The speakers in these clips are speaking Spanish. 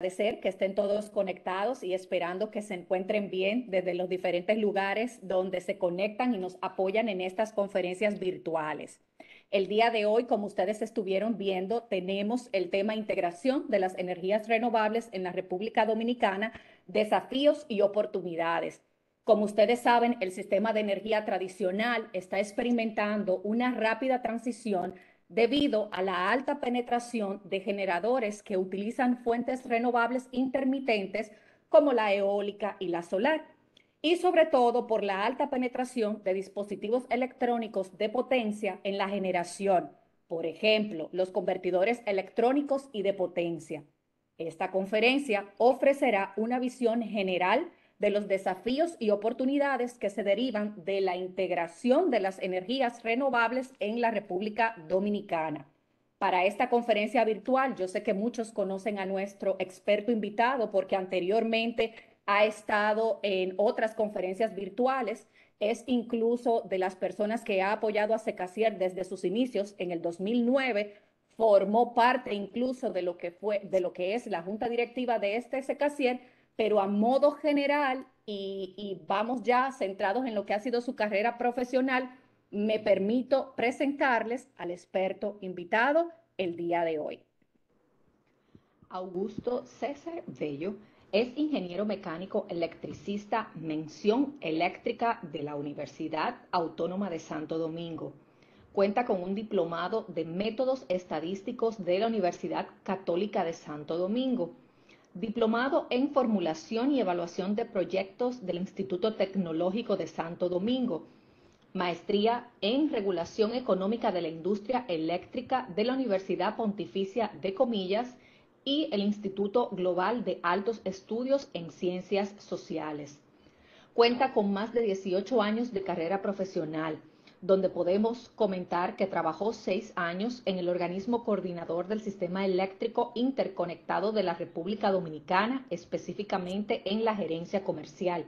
agradecer que estén todos conectados y esperando que se encuentren bien desde los diferentes lugares donde se conectan y nos apoyan en estas conferencias virtuales. El día de hoy, como ustedes estuvieron viendo, tenemos el tema integración de las energías renovables en la República Dominicana, desafíos y oportunidades. Como ustedes saben, el sistema de energía tradicional está experimentando una rápida transición debido a la alta penetración de generadores que utilizan fuentes renovables intermitentes como la eólica y la solar, y sobre todo por la alta penetración de dispositivos electrónicos de potencia en la generación, por ejemplo, los convertidores electrónicos y de potencia. Esta conferencia ofrecerá una visión general de los desafíos y oportunidades que se derivan de la integración de las energías renovables en la República Dominicana. Para esta conferencia virtual, yo sé que muchos conocen a nuestro experto invitado porque anteriormente ha estado en otras conferencias virtuales, es incluso de las personas que ha apoyado a Secasier desde sus inicios en el 2009 formó parte incluso de lo que fue de lo que es la junta directiva de este Secasier pero a modo general, y, vamos ya centrados en lo que ha sido su carrera profesional, me permito presentarles al experto invitado el día de hoy. Augusto César Bello es ingeniero mecánico electricista mención eléctrica de la Universidad Autónoma de Santo Domingo. Cuenta con un diplomado de métodos estadísticos de la Universidad Católica de Santo Domingo diplomado en formulación y evaluación de proyectos del Instituto Tecnológico de Santo Domingo, maestría en regulación económica de la industria eléctrica de la Universidad Pontificia de Comillas y el Instituto Global de Altos Estudios en Ciencias Sociales. Cuenta con más de 18 años de carrera profesional donde podemos comentar que trabajó seis años en el organismo coordinador del sistema eléctrico interconectado de la República Dominicana, específicamente en la gerencia comercial.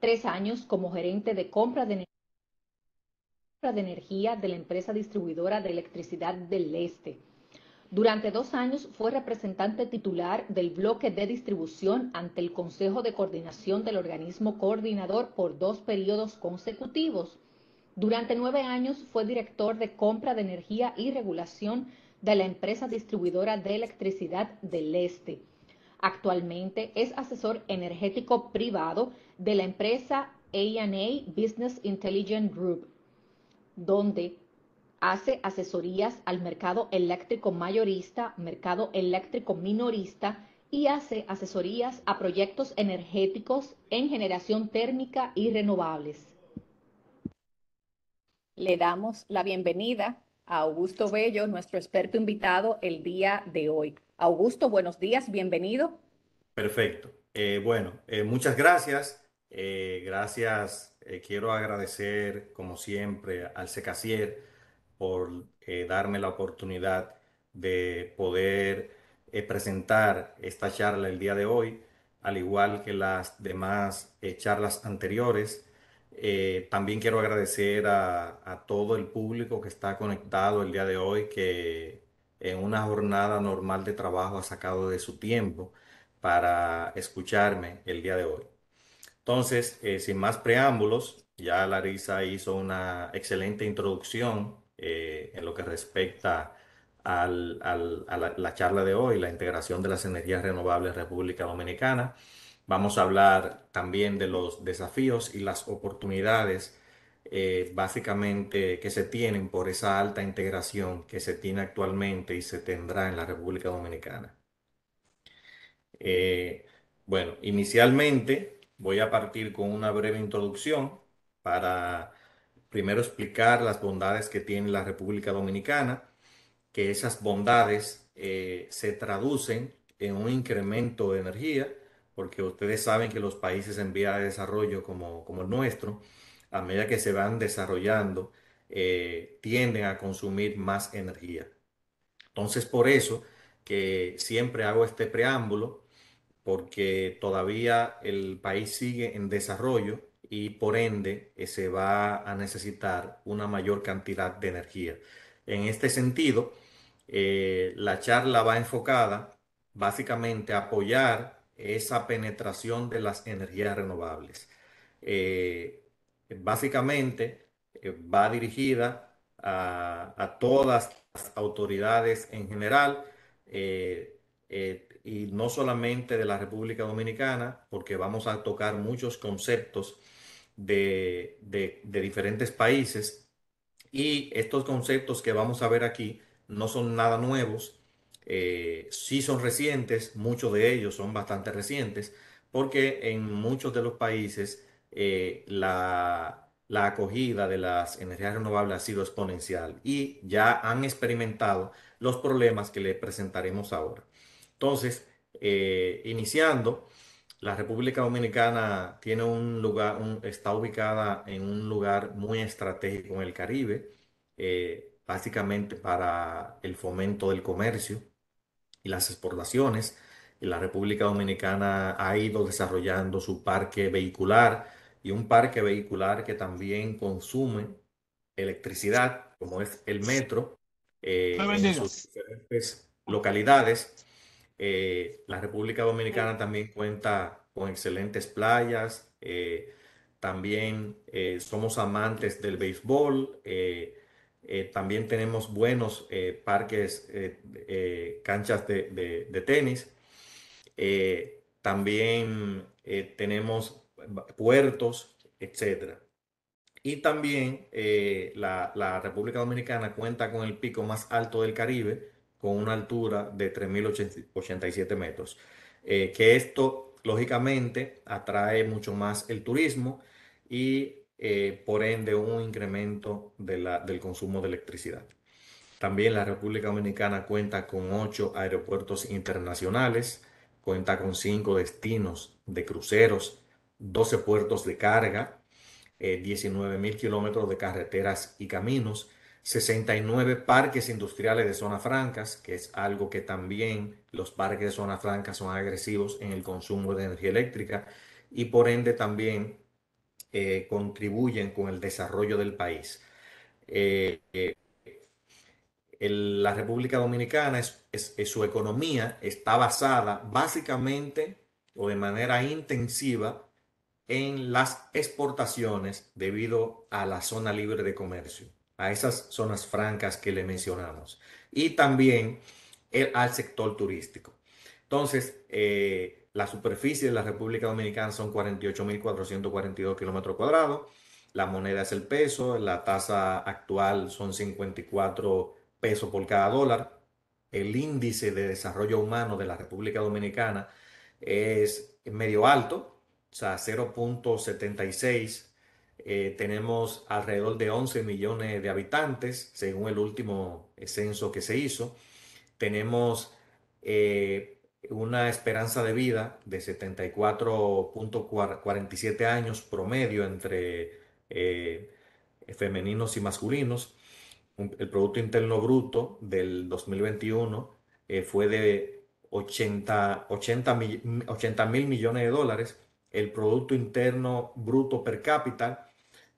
Tres años como gerente de compra de, energía de la empresa distribuidora de electricidad del Este. Durante dos años fue representante titular del bloque de distribución ante el Consejo de Coordinación del Organismo Coordinador por dos periodos consecutivos durante nueve años fue director de compra de energía y regulación de la empresa distribuidora de electricidad del Este. Actualmente es asesor energético privado de la empresa A&A Business Intelligence Group, donde hace asesorías al mercado eléctrico mayorista, mercado eléctrico minorista y hace asesorías a proyectos energéticos en generación térmica y renovables le damos la bienvenida a Augusto Bello, nuestro experto invitado el día de hoy. Augusto, buenos días, bienvenido. Perfecto. Eh, bueno, eh, muchas gracias. Eh, gracias. quiero agradecer, como siempre, al Secasier por darme la oportunidad de poder presentar esta charla el día de hoy, al igual que las demás charlas anteriores. Eh, también quiero agradecer a, todo el público que está conectado el día de hoy, que en una jornada normal de trabajo ha sacado de su tiempo para escucharme el día de hoy. Entonces, eh, sin más preámbulos, ya Larisa hizo una excelente introducción eh, en lo que respecta a la, charla de hoy, la integración de las energías renovables en República Dominicana. Vamos a hablar también de los desafíos y las oportunidades eh, básicamente que se tienen por esa alta integración que se tiene actualmente y se tendrá en la República Dominicana. Eh, bueno, inicialmente voy a partir con una breve introducción para primero explicar las bondades que tiene la República Dominicana, que esas bondades eh, se traducen en un incremento de energía porque ustedes saben que los países en vía de desarrollo como, el nuestro, a medida que se van desarrollando, eh, tienden a consumir más energía. Entonces, por eso que siempre hago este preámbulo, porque todavía el país sigue en desarrollo y por ende eh, se va a necesitar una mayor cantidad de energía. En este sentido, eh, la charla va enfocada básicamente a apoyar esa penetración de las energías renovables. Eh, básicamente eh, va dirigida a, todas las autoridades en general eh, y no solamente de la República Dominicana, porque vamos a tocar muchos conceptos de diferentes países y estos conceptos que vamos a ver aquí no son nada nuevos, eh, sí son recientes, muchos de ellos son bastante recientes, porque en muchos de los países eh, la, acogida de las energías renovables ha sido exponencial y ya han experimentado los problemas que les presentaremos ahora. Entonces, eh, iniciando, la República Dominicana tiene un lugar, está ubicada en un lugar muy estratégico en el Caribe, eh, básicamente para el fomento del comercio, las exportaciones. La República Dominicana ha ido desarrollando su parque vehicular y un parque vehicular que también consume electricidad, como es el metro, eh, en sus diferentes localidades. Eh, la República Dominicana también cuenta con excelentes playas. Eh, también somos amantes del béisbol. Eh, también tenemos buenos eh, parques, eh, canchas de, tenis. también tenemos puertos, etc. Y también la, República Dominicana cuenta con el pico más alto del Caribe, con una altura de 3.087 metros. que esto, lógicamente, atrae mucho más el turismo y eh, por ende un incremento de la, del consumo de electricidad. También la República Dominicana cuenta con ocho aeropuertos internacionales, cuenta con cinco destinos de cruceros, 12 puertos de carga, eh, 19 mil kilómetros de carreteras y caminos, 69 parques industriales de zonas francas, que es algo que también los parques de zonas francas son agresivos en el consumo de energía eléctrica y por ende también eh, contribuyen con el desarrollo del país. Eh, eh, la República Dominicana, es, su economía está basada básicamente o de manera intensiva en las exportaciones debido a la zona libre de comercio, a esas zonas francas que le mencionamos, y también al sector turístico. Entonces, la superficie de la República Dominicana son 48.442 kilómetros cuadrados. La moneda es el peso, la tasa actual son 54 pesos por cada dólar. El índice de desarrollo humano de la República Dominicana es medio alto, o sea, 0.76. Eh, tenemos alrededor de 11 millones de habitantes, según el último censo que se hizo. Tenemos eh, una esperanza de vida de 74.47 años promedio entre eh, femeninos y masculinos. el Producto Interno Bruto del 2021 eh, fue de 80, mil, mil millones de dólares. El Producto Interno Bruto per cápita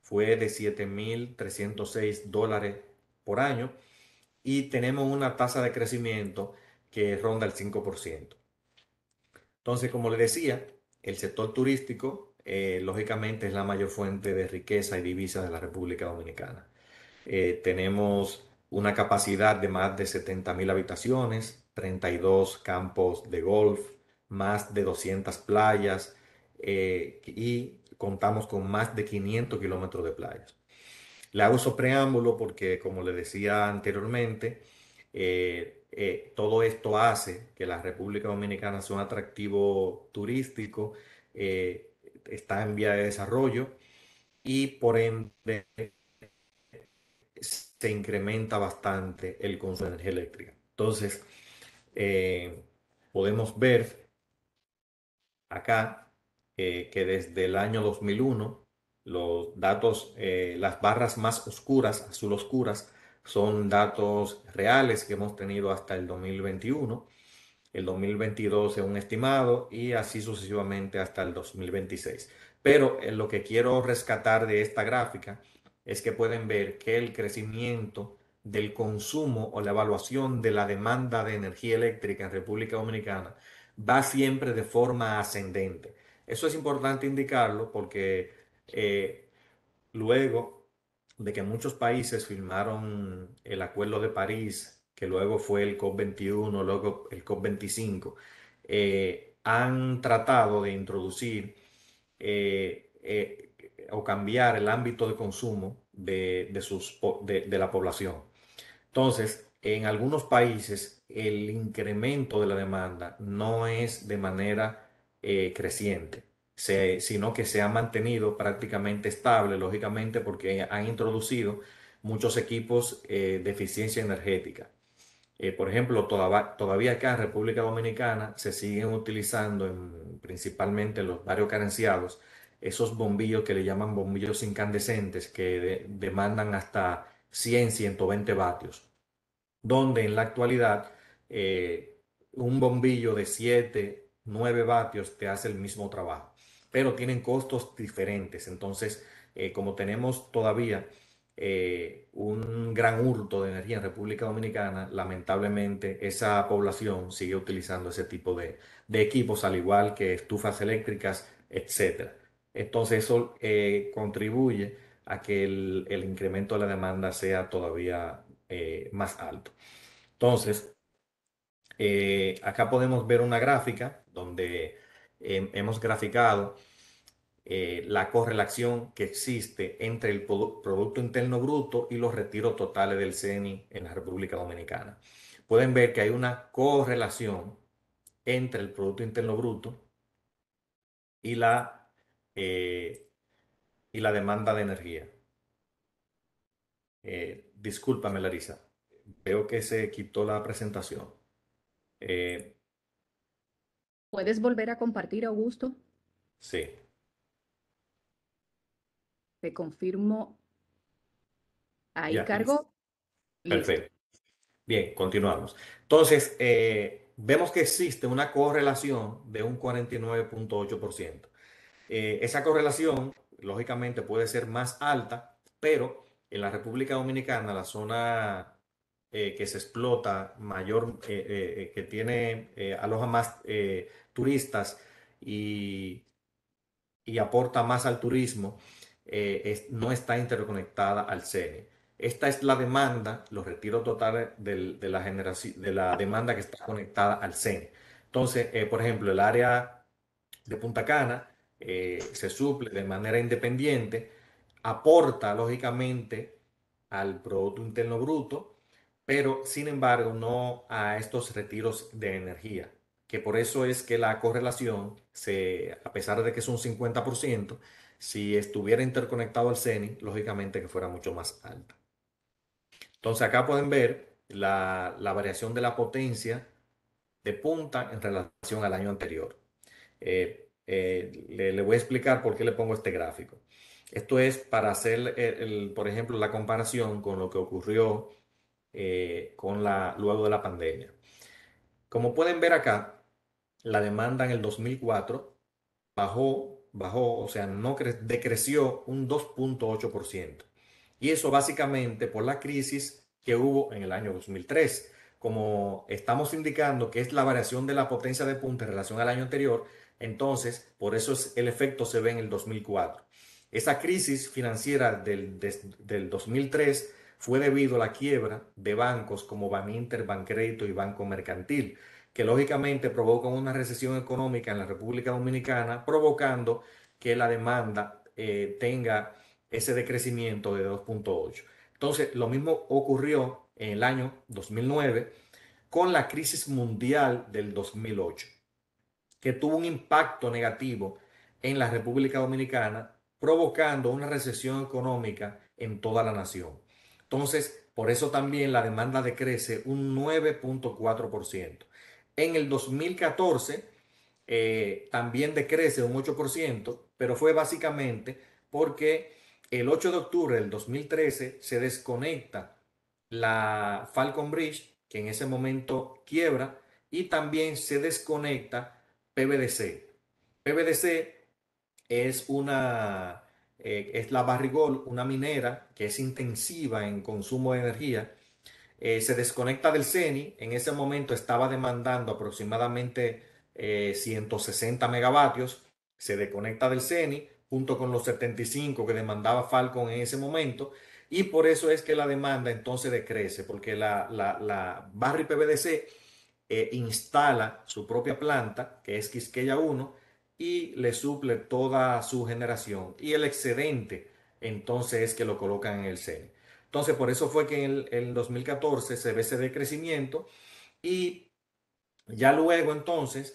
fue de 7.306 dólares por año y tenemos una tasa de crecimiento que ronda el 5%. Entonces, como le decía, el sector turístico, eh, lógicamente, es la mayor fuente de riqueza y divisas de la República Dominicana. Eh, tenemos una capacidad de más de 70.000 mil habitaciones, 32 campos de golf, más de 200 playas eh, y contamos con más de 500 kilómetros de playas. Le hago preámbulo porque, como le decía anteriormente, eh, todo esto hace que la República Dominicana sea un atractivo turístico, eh, está en vía de desarrollo y por ende se incrementa bastante el consumo de energía eléctrica. Entonces, eh, podemos ver acá que desde el año 2001 los datos, las barras más oscuras, azul oscuras, son datos reales que hemos tenido hasta el 2021. El 2022 es un estimado y así sucesivamente hasta el 2026. Pero eh, lo que quiero rescatar de esta gráfica es que pueden ver que el crecimiento del consumo o la evaluación de la demanda de energía eléctrica en República Dominicana va siempre de forma ascendente. Eso es importante indicarlo porque eh, luego de que muchos países firmaron el Acuerdo de París, que luego fue el COP21, luego el COP25, eh, han tratado de introducir eh, eh, o cambiar el ámbito de consumo de, sus, de, de la población. Entonces, en algunos países el incremento de la demanda no es de manera creciente sino que se ha mantenido prácticamente estable, lógicamente, porque han introducido muchos equipos eh, de eficiencia energética. Eh, por ejemplo, todavía, todavía acá en República Dominicana se siguen utilizando principalmente en los barrios carenciados esos bombillos que le llaman bombillos incandescentes que demandan hasta 100, 120 vatios, donde en la actualidad eh, un bombillo de 7, 9 vatios te hace el mismo trabajo pero tienen costos diferentes. Entonces, eh, como tenemos todavía eh, un gran hurto de energía en República Dominicana, lamentablemente esa población sigue utilizando ese tipo de, equipos, al igual que estufas eléctricas, etc. Entonces, eso eh, contribuye a que el, el, incremento de la demanda sea todavía más alto. Entonces, acá podemos ver una gráfica donde hemos graficado eh, la correlación que existe entre el Producto Interno Bruto y los retiros totales del CENI en la República Dominicana. Pueden ver que hay una correlación entre el Producto Interno Bruto y la, eh, y la demanda de energía. Eh, discúlpame, Larisa. Veo que se quitó la presentación. ¿Puedes volver a compartir, Augusto? Sí. Te confirmo. Ahí cargo. Perfecto. Bien, continuamos. Entonces, eh, vemos que existe una correlación de un 49.8%. Eh, esa correlación, lógicamente, puede ser más alta, pero en la República Dominicana, la zona eh, que se explota mayor, que tiene, aloja más turistas y, aporta más al turismo, eh, no está interconectada al CENE. Esta es la demanda, los retiros totales de, la de la demanda que está conectada al CENE. Entonces, eh, por ejemplo, el área de Punta Cana eh, se suple de manera independiente, aporta lógicamente al Producto Interno Bruto, pero sin embargo no a estos retiros de energía que por eso es que la correlación, se, a pesar de que es un 50%, si estuviera interconectado al CENI, lógicamente que fuera mucho más alta. Entonces acá pueden ver la, variación de la potencia de punta en relación al año anterior. Eh, eh, le, voy a explicar por qué le pongo este gráfico. Esto es para hacer, por ejemplo, la comparación con lo que ocurrió eh, con la, luego de la pandemia. Como pueden ver acá, la demanda en el 2004 bajó, bajó, o sea, no decreció un 2.8%. Y eso básicamente por la crisis que hubo en el año 2003. Como estamos indicando que es la variación de la potencia de punta en relación al año anterior, entonces por eso el efecto se ve en el 2004. Esa crisis financiera del, 2003 fue debido a la quiebra de bancos como Baninter, Bancrédito y Banco Mercantil que lógicamente provocan una recesión económica en la República Dominicana, provocando que la demanda eh, tenga ese decrecimiento de 2.8. Entonces, lo mismo ocurrió en el año 2009 con la crisis mundial del 2008, que tuvo un impacto negativo en la República Dominicana, provocando una recesión económica en toda la nación. Entonces, por eso también la demanda decrece un 9.4% en el 2014 eh, también decrece un 8%, pero fue básicamente porque el 8 de octubre del 2013 se desconecta la Falcon Bridge, que en ese momento quiebra, y también se desconecta PBDC. PBDC es una, eh, es la Barrigol, una minera que es intensiva en consumo de energía eh, se desconecta del CENI, en ese momento estaba demandando aproximadamente 160 eh, megavatios, se desconecta del CENI junto con los 75 que demandaba Falcon en ese momento, y por eso es que la demanda entonces decrece, porque la, la, la Barry PBDC eh, instala su propia planta, que es Quisqueya 1, y le suple toda su generación. Y el excedente entonces es que lo colocan en el CENI. Entonces, por eso fue que en el 2014 se ve ese decrecimiento y ya luego entonces,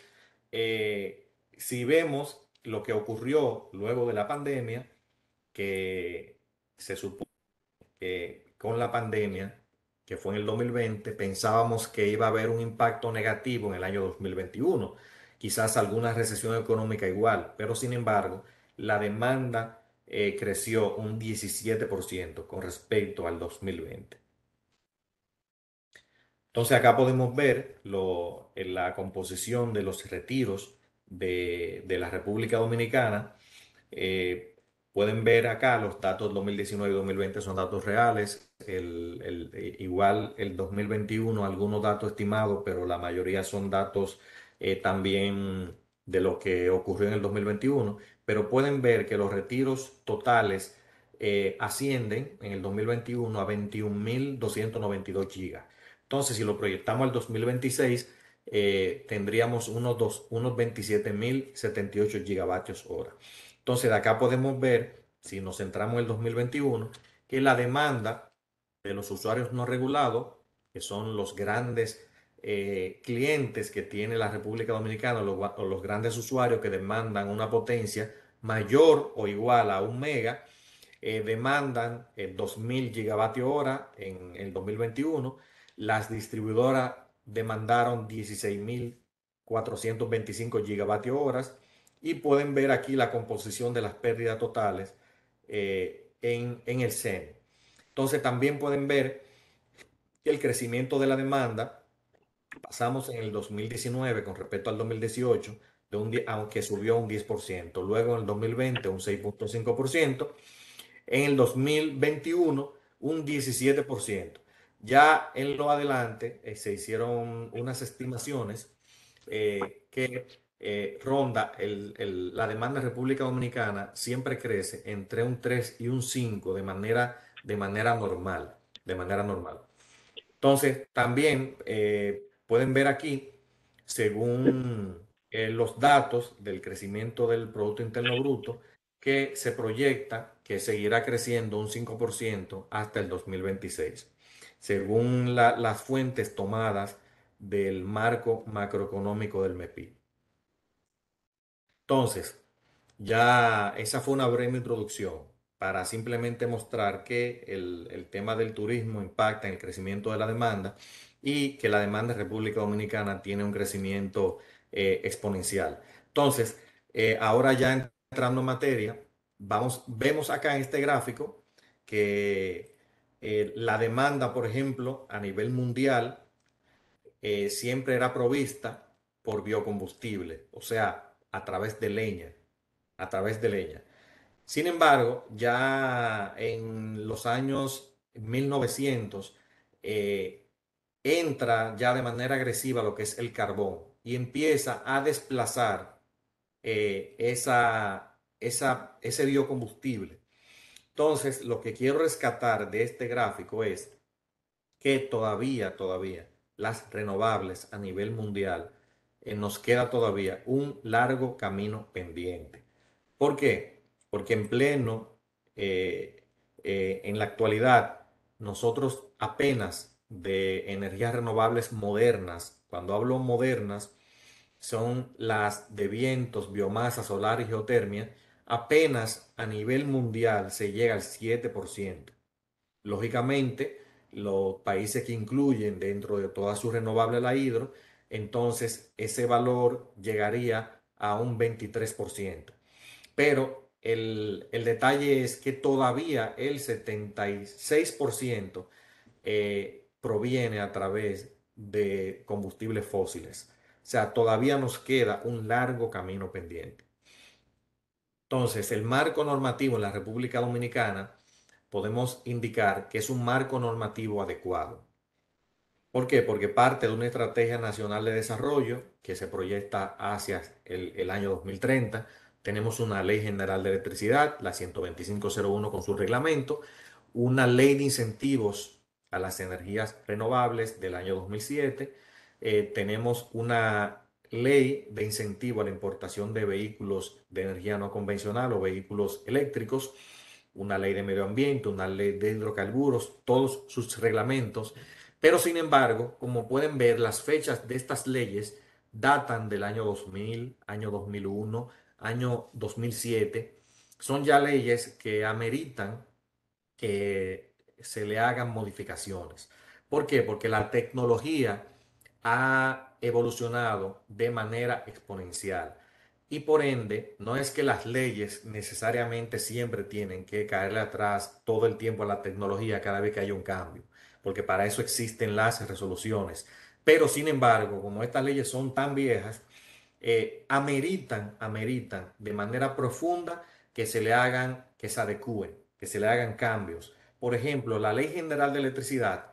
eh, si vemos lo que ocurrió luego de la pandemia, que se supone que con la pandemia, que fue en el 2020, pensábamos que iba a haber un impacto negativo en el año 2021, quizás alguna recesión económica igual, pero sin embargo, la demanda eh, creció un 17% con respecto al 2020. Entonces acá podemos ver lo, en la composición de los retiros de, la República Dominicana. Eh, pueden ver acá los datos 2019 y 2020 son datos reales. El, eh, igual el 2021 algunos datos estimados, pero la mayoría son datos también de lo que ocurrió en el 2021 pero pueden ver que los retiros totales eh, ascienden en el 2021 a 21.292 gigas. Entonces, si lo proyectamos al 2026, eh, tendríamos unos, 27.078 gigavatios hora. Entonces, de acá podemos ver, si nos centramos en el 2021, que la demanda de los usuarios no regulados, que son los grandes eh, clientes que tiene la República Dominicana los, los grandes usuarios que demandan una potencia mayor o igual a un mega, eh, demandan 2.000 eh, gigavatios hora en el 2021. Las distribuidoras demandaron 16.425 gigavatios horas y pueden ver aquí la composición de las pérdidas totales en, en, el CEN. Entonces también pueden ver el crecimiento de la demanda Pasamos en el 2019 con respecto al 2018, de aunque subió un 10%, luego en el 2020 un 6.5%, en el 2021 un 17%. Ya en lo adelante eh, se hicieron unas estimaciones eh, que eh, ronda la demanda en República Dominicana siempre crece entre un 3 y un 5 de manera, de manera normal, de manera normal. Entonces, también pueden ver aquí, según eh, los datos del crecimiento del Producto Interno Bruto, que se proyecta que seguirá creciendo un 5% hasta el 2026, según las fuentes tomadas del marco macroeconómico del MEPI. Entonces, ya esa fue una breve introducción para simplemente mostrar que el tema del turismo impacta en el crecimiento de la demanda y que la demanda en República Dominicana tiene un crecimiento eh, exponencial. Entonces, eh, ahora ya entrando en materia, vamos, vemos acá en este gráfico que eh, la demanda, por ejemplo, a nivel mundial, siempre era provista por biocombustible, o sea, a través de leña, a través de leña. Sin embargo, ya en los años 1900, entra ya de manera agresiva lo que es el carbón y empieza a desplazar eh, esa, esa, ese biocombustible. Entonces, lo que quiero rescatar de este gráfico es que todavía, todavía, las renovables a nivel mundial eh, nos queda todavía un largo camino pendiente. ¿Por qué? Porque en pleno, eh, en la actualidad, nosotros apenas de energías renovables modernas. Cuando hablo modernas, son las de vientos, biomasa, solar y geotermia. Apenas a nivel mundial se llega al 7%. Lógicamente, los países que incluyen dentro de todas sus renovables la hidro, entonces ese valor llegaría a un 23%. Pero el, el detalle es que todavía el 76% eh, proviene a través de combustibles fósiles. O sea, todavía nos queda un largo camino pendiente. Entonces, el marco normativo en la República Dominicana podemos indicar que es un marco normativo adecuado. ¿Por qué? Porque parte de una estrategia nacional de desarrollo que se proyecta hacia el, año 2030. Tenemos una ley general de electricidad, la 12501 con su reglamento, una ley de incentivos a las energías renovables del año 2007. Eh, tenemos una ley de incentivo a la importación de vehículos de energía no convencional o vehículos eléctricos, una ley de medio ambiente, una ley de hidrocarburos, todos sus reglamentos. Pero sin embargo, como pueden ver, las fechas de estas leyes datan del año 2000, año 2001, año 2007. Son ya leyes que ameritan que se le hagan modificaciones. ¿Por qué? Porque la tecnología ha evolucionado de manera exponencial. Y por ende, no es que las leyes necesariamente siempre tienen que caerle atrás todo el tiempo a la tecnología cada vez que hay un cambio, porque para eso existen las resoluciones. Pero sin embargo, como estas leyes son tan viejas, eh, ameritan, ameritan de manera profunda que se le hagan, que se adecúen, que se le hagan cambios por ejemplo, la Ley General de Electricidad,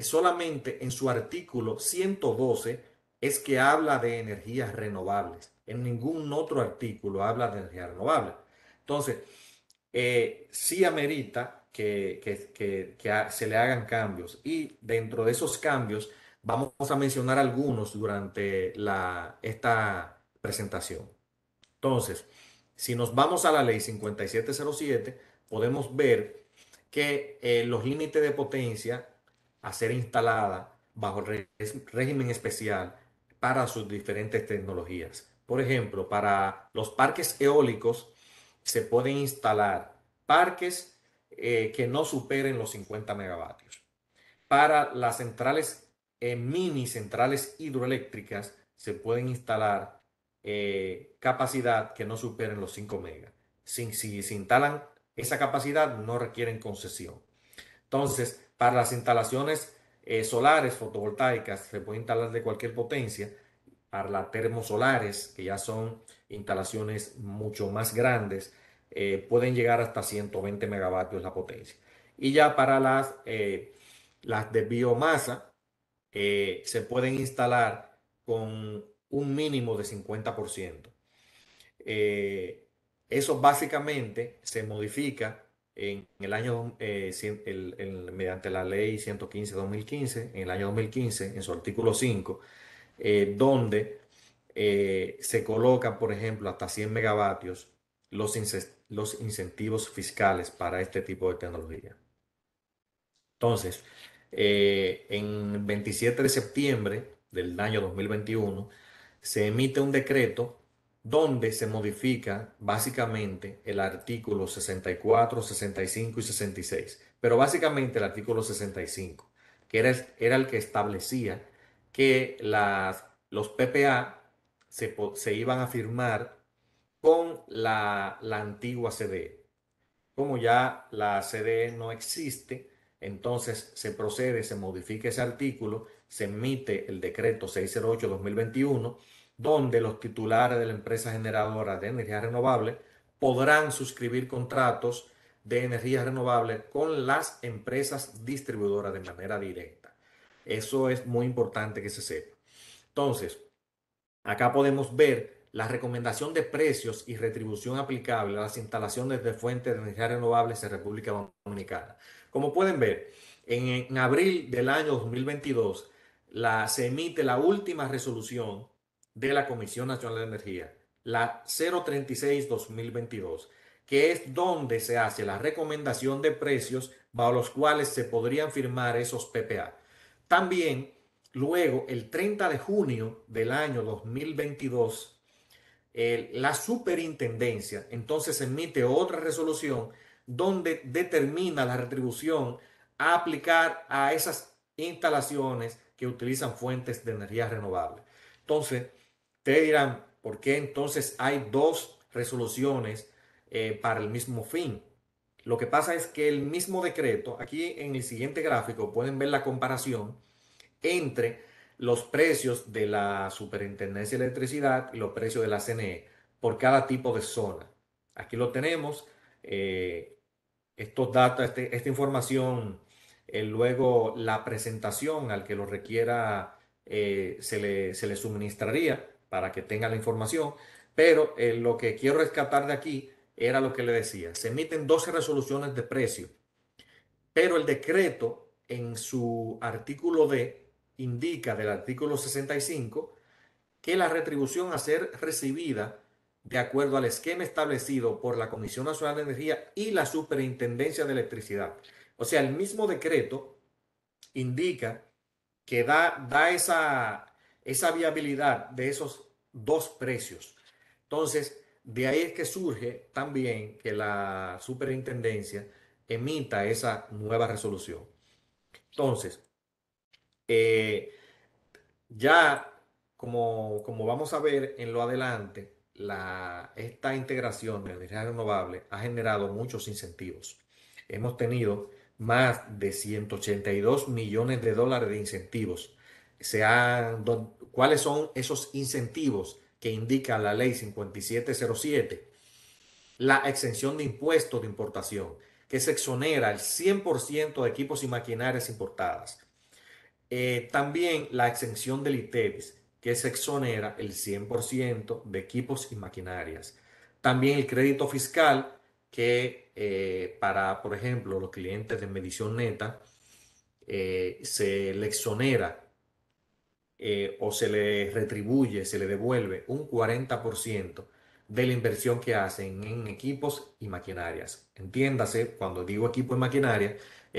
solamente en su artículo 112 es que habla de energías renovables. En ningún otro artículo habla de energía renovable. Entonces, eh, sí amerita que, se le hagan cambios. Y dentro de esos cambios vamos a mencionar algunos durante la, esta presentación. Entonces, si nos vamos a la ley 5707, podemos ver que eh, los límites de potencia a ser instalada bajo el régimen especial para sus diferentes tecnologías. Por ejemplo, para los parques eólicos se pueden instalar parques eh, que no superen los 50 megavatios. Para las centrales, eh, mini centrales hidroeléctricas, se pueden instalar capacidad que no superen los 5 megas. si se instalan esa capacidad no requiere concesión. Entonces, para las instalaciones eh, solares fotovoltaicas, se puede instalar de cualquier potencia. Para las termosolares, que ya son instalaciones mucho más grandes, eh, pueden llegar hasta 120 megavatios la potencia. Y ya para las, eh, las de biomasa, se pueden instalar con un mínimo de 50%. Eso básicamente se modifica en el año, eh, mediante la ley 115-2015, en el año 2015, en su artículo 5, eh, donde eh, se colocan, por ejemplo, hasta 100 megavatios los, los incentivos fiscales para este tipo de tecnología. Entonces, en 27 de septiembre del año 2021, se emite un decreto donde se modifica básicamente el artículo 64, 65 y 66, pero básicamente el artículo 65, que era, el que establecía que los PPA se, iban a firmar con la, la antigua CDE. Como ya la CDE no existe, entonces se procede, se modifica ese artículo, se emite el decreto 608-2021 donde los titulares de la empresa generadora de energía renovable podrán suscribir contratos de energía renovable con las empresas distribuidoras de manera directa. Eso es muy importante que se sepa. Entonces, acá podemos ver la recomendación de precios y retribución aplicable a las instalaciones de fuentes de energía renovables en República Dominicana. Como pueden ver, en, abril del año 2022 se emite la última resolución de la Comisión Nacional de Energía, la 036-2022, que es donde se hace la recomendación de precios bajo los cuales se podrían firmar esos PPA. También, luego, el 30 de junio del año 2022, la superintendencia entonces emite otra resolución donde determina la retribución a aplicar a esas instalaciones que utilizan fuentes de energía renovable. Entonces, Ustedes dirán, ¿por qué entonces hay dos resoluciones eh, para el mismo fin? Lo que pasa es que el mismo decreto, aquí en el siguiente gráfico pueden ver la comparación entre los precios de la Superintendencia de Electricidad y los precios de la CNE por cada tipo de zona. Aquí lo tenemos. Eh, estos datos, este, esta información, eh, luego la presentación al que lo requiera se, le, se le suministraría para que tenga la información, pero eh, lo que quiero rescatar de aquí era lo que le decía. Se emiten 12 resoluciones de precio, pero el decreto en su artículo D indica del artículo 65 que la retribución a ser recibida de acuerdo al esquema establecido por la Comisión Nacional de Energía y la Superintendencia de Electricidad. O sea, el mismo decreto indica que da, da esa, esa viabilidad de esos dos precios. Entonces, de ahí es que surge también que la superintendencia emita esa nueva resolución. Entonces, eh, ya como, vamos a ver en lo adelante, la, esta integración de energía renovable ha generado muchos incentivos. Hemos tenido más de 182 millones de dólares de incentivos cuáles son esos incentivos que indica la ley 5707, la exención de impuestos de importación, que se exonera el 100% de equipos y maquinarias importadas. Eh, también la exención del ITEVIS, que se exonera el 100% de equipos y maquinarias. También el crédito fiscal, que eh, para, por ejemplo, los clientes de medición neta, eh, se le exonera eh, o se le retribuye, se le devuelve un 40% de la inversión que hacen en equipos y maquinarias. Entiéndase, cuando digo equipo y maquinaria,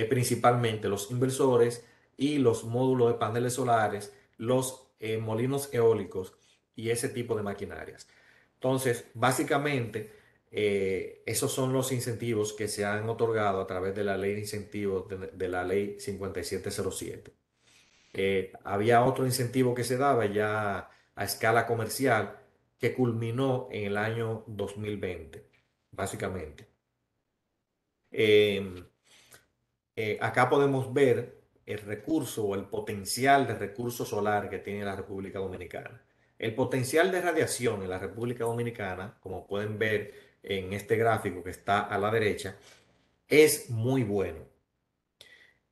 principalmente los inversores y los módulos de paneles solares, los eh, molinos eólicos y ese tipo de maquinarias. Entonces, básicamente, eh, esos son los incentivos que se han otorgado a través de la ley de incentivos de la ley 5707. Eh, había otro incentivo que se daba ya a escala comercial que culminó en el año 2020, básicamente. Em, eh, acá podemos ver el recurso o el potencial de recurso solar que tiene la República Dominicana. El potencial de radiación en la República Dominicana, como pueden ver en este gráfico que está a la derecha, es muy bueno.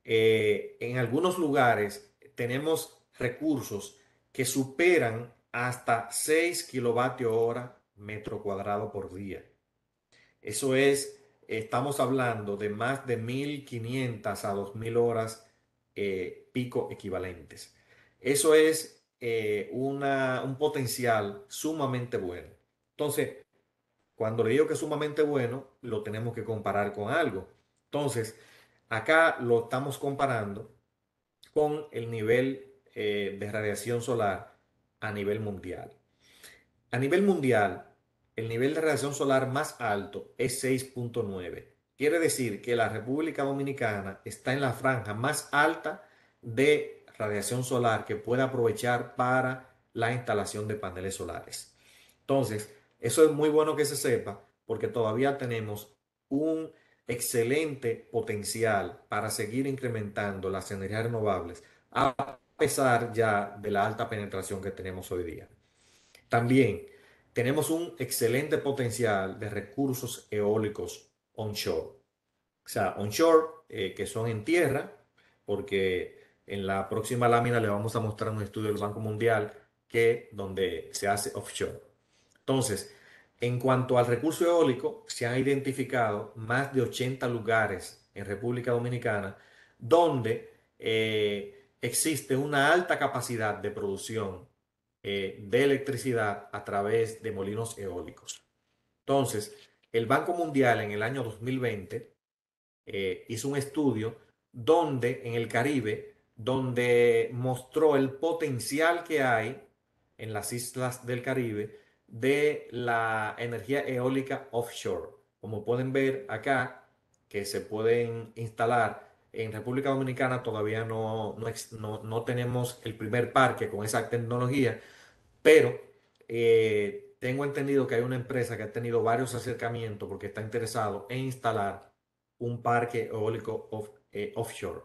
Eh, en algunos lugares tenemos recursos que superan hasta 6 kilovatios hora metro cuadrado por día. Eso es, estamos hablando de más de 1.500 a 2.000 horas eh, pico equivalentes. Eso es eh, un potencial sumamente bueno. Entonces, cuando le digo que es sumamente bueno, lo tenemos que comparar con algo. Entonces, acá lo estamos comparando con el nivel eh, de radiación solar a nivel mundial. A nivel mundial, el nivel de radiación solar más alto es 6.9. Quiere decir que la República Dominicana está en la franja más alta de radiación solar que puede aprovechar para la instalación de paneles solares. Entonces, eso es muy bueno que se sepa porque todavía tenemos un excelente potencial para seguir incrementando las energías renovables, a pesar ya de la alta penetración que tenemos hoy día. También tenemos un excelente potencial de recursos eólicos onshore. O sea, onshore, eh, que son en tierra, porque en la próxima lámina le vamos a mostrar un estudio del Banco Mundial que donde se hace offshore. Entonces, en cuanto al recurso eólico, se han identificado más de 80 lugares en República Dominicana donde eh, existe una alta capacidad de producción eh, de electricidad a través de molinos eólicos. Entonces, el Banco Mundial en el año 2020 eh, hizo un estudio donde en el Caribe, donde mostró el potencial que hay en las islas del Caribe de la energía eólica offshore. Como pueden ver acá, que se pueden instalar en República Dominicana, todavía no, no, tenemos el primer parque con esa tecnología, pero eh, tengo entendido que hay una empresa que ha tenido varios acercamientos porque está interesado en instalar un parque eólico eh, offshore.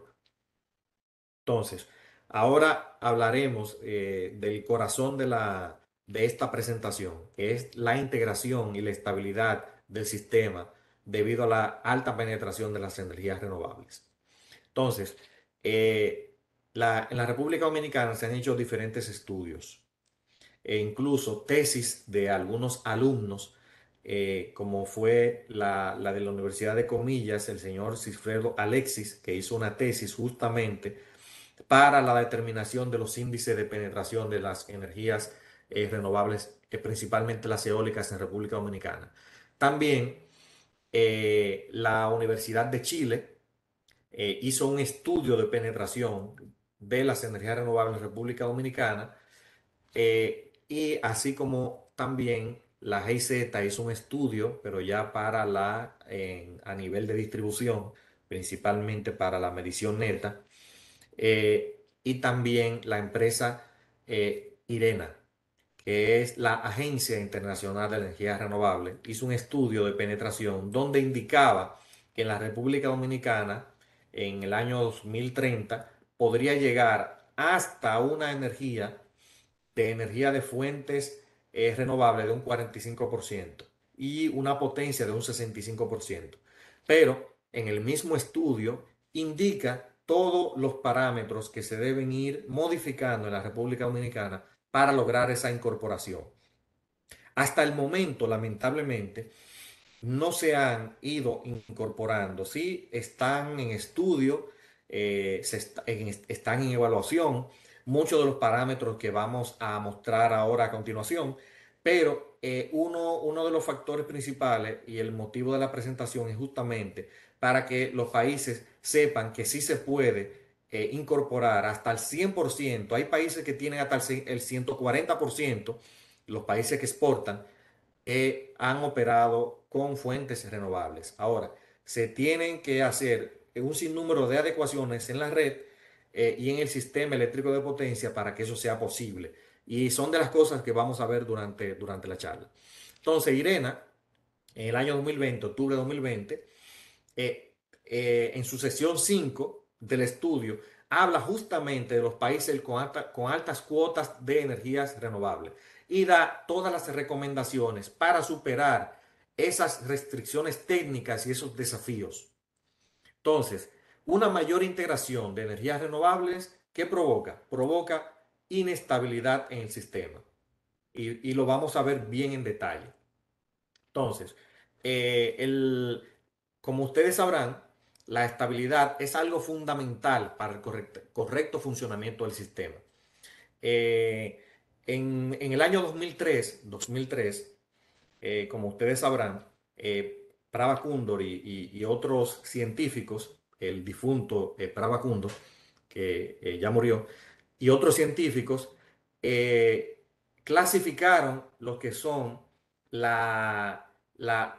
Entonces, ahora hablaremos eh, del corazón de la, de esta presentación, que es la integración y la estabilidad del sistema debido a la alta penetración de las energías renovables. Entonces, eh, en la República Dominicana se han hecho diferentes estudios e incluso tesis de algunos alumnos, eh, como fue la, la, de la Universidad de Comillas, el señor Cifredo Alexis, que hizo una tesis justamente para la determinación de los índices de penetración de las energías eh, renovables, eh, principalmente las eólicas en República Dominicana. También eh, la Universidad de Chile hizo un estudio de penetración de las energías renovables en República Dominicana y así como también la GIZ hizo un estudio, pero ya para la, a nivel de distribución, principalmente para la medición neta, y también la empresa Irena que es la Agencia Internacional de Energía Renovable, hizo un estudio de penetración donde indicaba que en la República Dominicana, en el año 2030, podría llegar hasta una energía de energía de fuentes eh, renovables de un 45% y una potencia de un 65%. Pero en el mismo estudio indica todos los parámetros que se deben ir modificando en la República Dominicana para lograr esa incorporación. Hasta el momento, lamentablemente, no se han ido incorporando. Sí, están en estudio, eh, están en evaluación muchos de los parámetros que vamos a mostrar ahora a continuación, pero eh, uno, uno de los factores principales y el motivo de la presentación es justamente para que los países sepan que sí se puede eh, incorporar hasta el 100%, hay países que tienen hasta el 140%, los países que exportan, eh, han operado con fuentes renovables. Ahora, se tienen que hacer un sinnúmero de adecuaciones en la red eh, y en el sistema eléctrico de potencia para que eso sea posible. Y son de las cosas que vamos a ver durante, durante la charla. Entonces, Irena, en el año 2020, octubre de 2020, en su sesión 5, del estudio habla justamente de los países con, con altas cuotas de energías renovables y da todas las recomendaciones para superar esas restricciones técnicas y esos desafíos. Entonces, una mayor integración de energías renovables ¿qué provoca, provoca inestabilidad en el sistema. Y, lo vamos a ver bien en detalle. Entonces, eh, como ustedes sabrán, la estabilidad es algo fundamental para el correcto, funcionamiento del sistema. Eh, en, el año 2003, 2003 eh, como ustedes sabrán, eh, y, otros científicos, el difunto eh, Prava que ya murió, y otros científicos clasificaron lo que son la,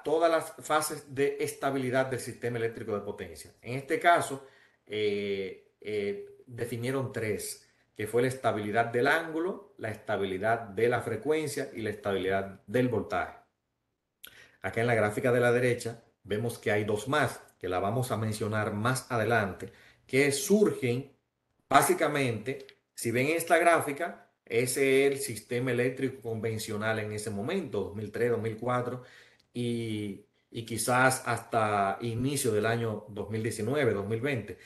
todas las fases de estabilidad del sistema eléctrico de potencia. En este caso, eh, eh, definieron tres, que fue la estabilidad del ángulo, la estabilidad de la frecuencia y la estabilidad del voltaje. Acá en la gráfica de la derecha vemos que hay dos más, que la vamos a mencionar más adelante, que surgen básicamente, si ven esta gráfica, ese es el sistema eléctrico convencional en ese momento, 2003, 2004 y, quizás hasta inicio del año 2019-2020,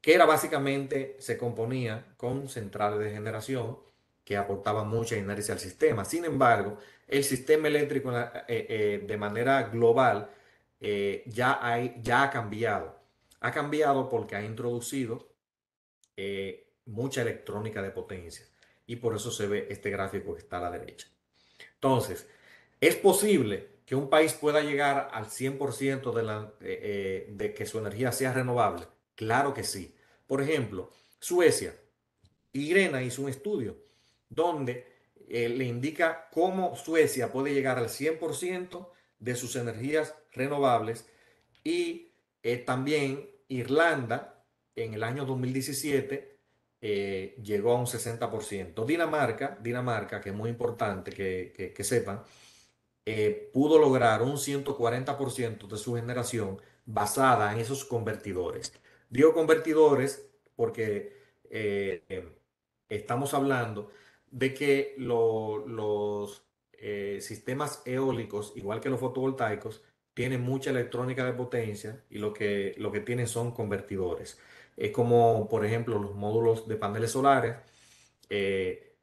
que era básicamente, se componía con centrales de generación que aportaban mucha inercia al sistema. Sin embargo, el sistema eléctrico eh, eh, de manera global eh, ya, hay, ya ha cambiado. Ha cambiado porque ha introducido mucha electrónica de potencia y por eso se ve este gráfico que está a la derecha. Entonces, es posible que un país pueda llegar al 100% de, la, eh, eh, de que su energía sea renovable? Claro que sí. Por ejemplo, Suecia, Irena hizo un estudio donde eh, le indica cómo Suecia puede llegar al 100% de sus energías renovables y también Irlanda en el año 2017 llegó a un 60%. Dinamarca, Dinamarca, que es muy importante que, que, que sepan, eh, pudo lograr un 140% de su generación basada en esos convertidores. Digo convertidores porque eh, estamos hablando de que los eh, sistemas eólicos, igual que los fotovoltaicos, tienen mucha electrónica de potencia y lo que, lo que tienen son convertidores. Es como, por ejemplo, los módulos de paneles solares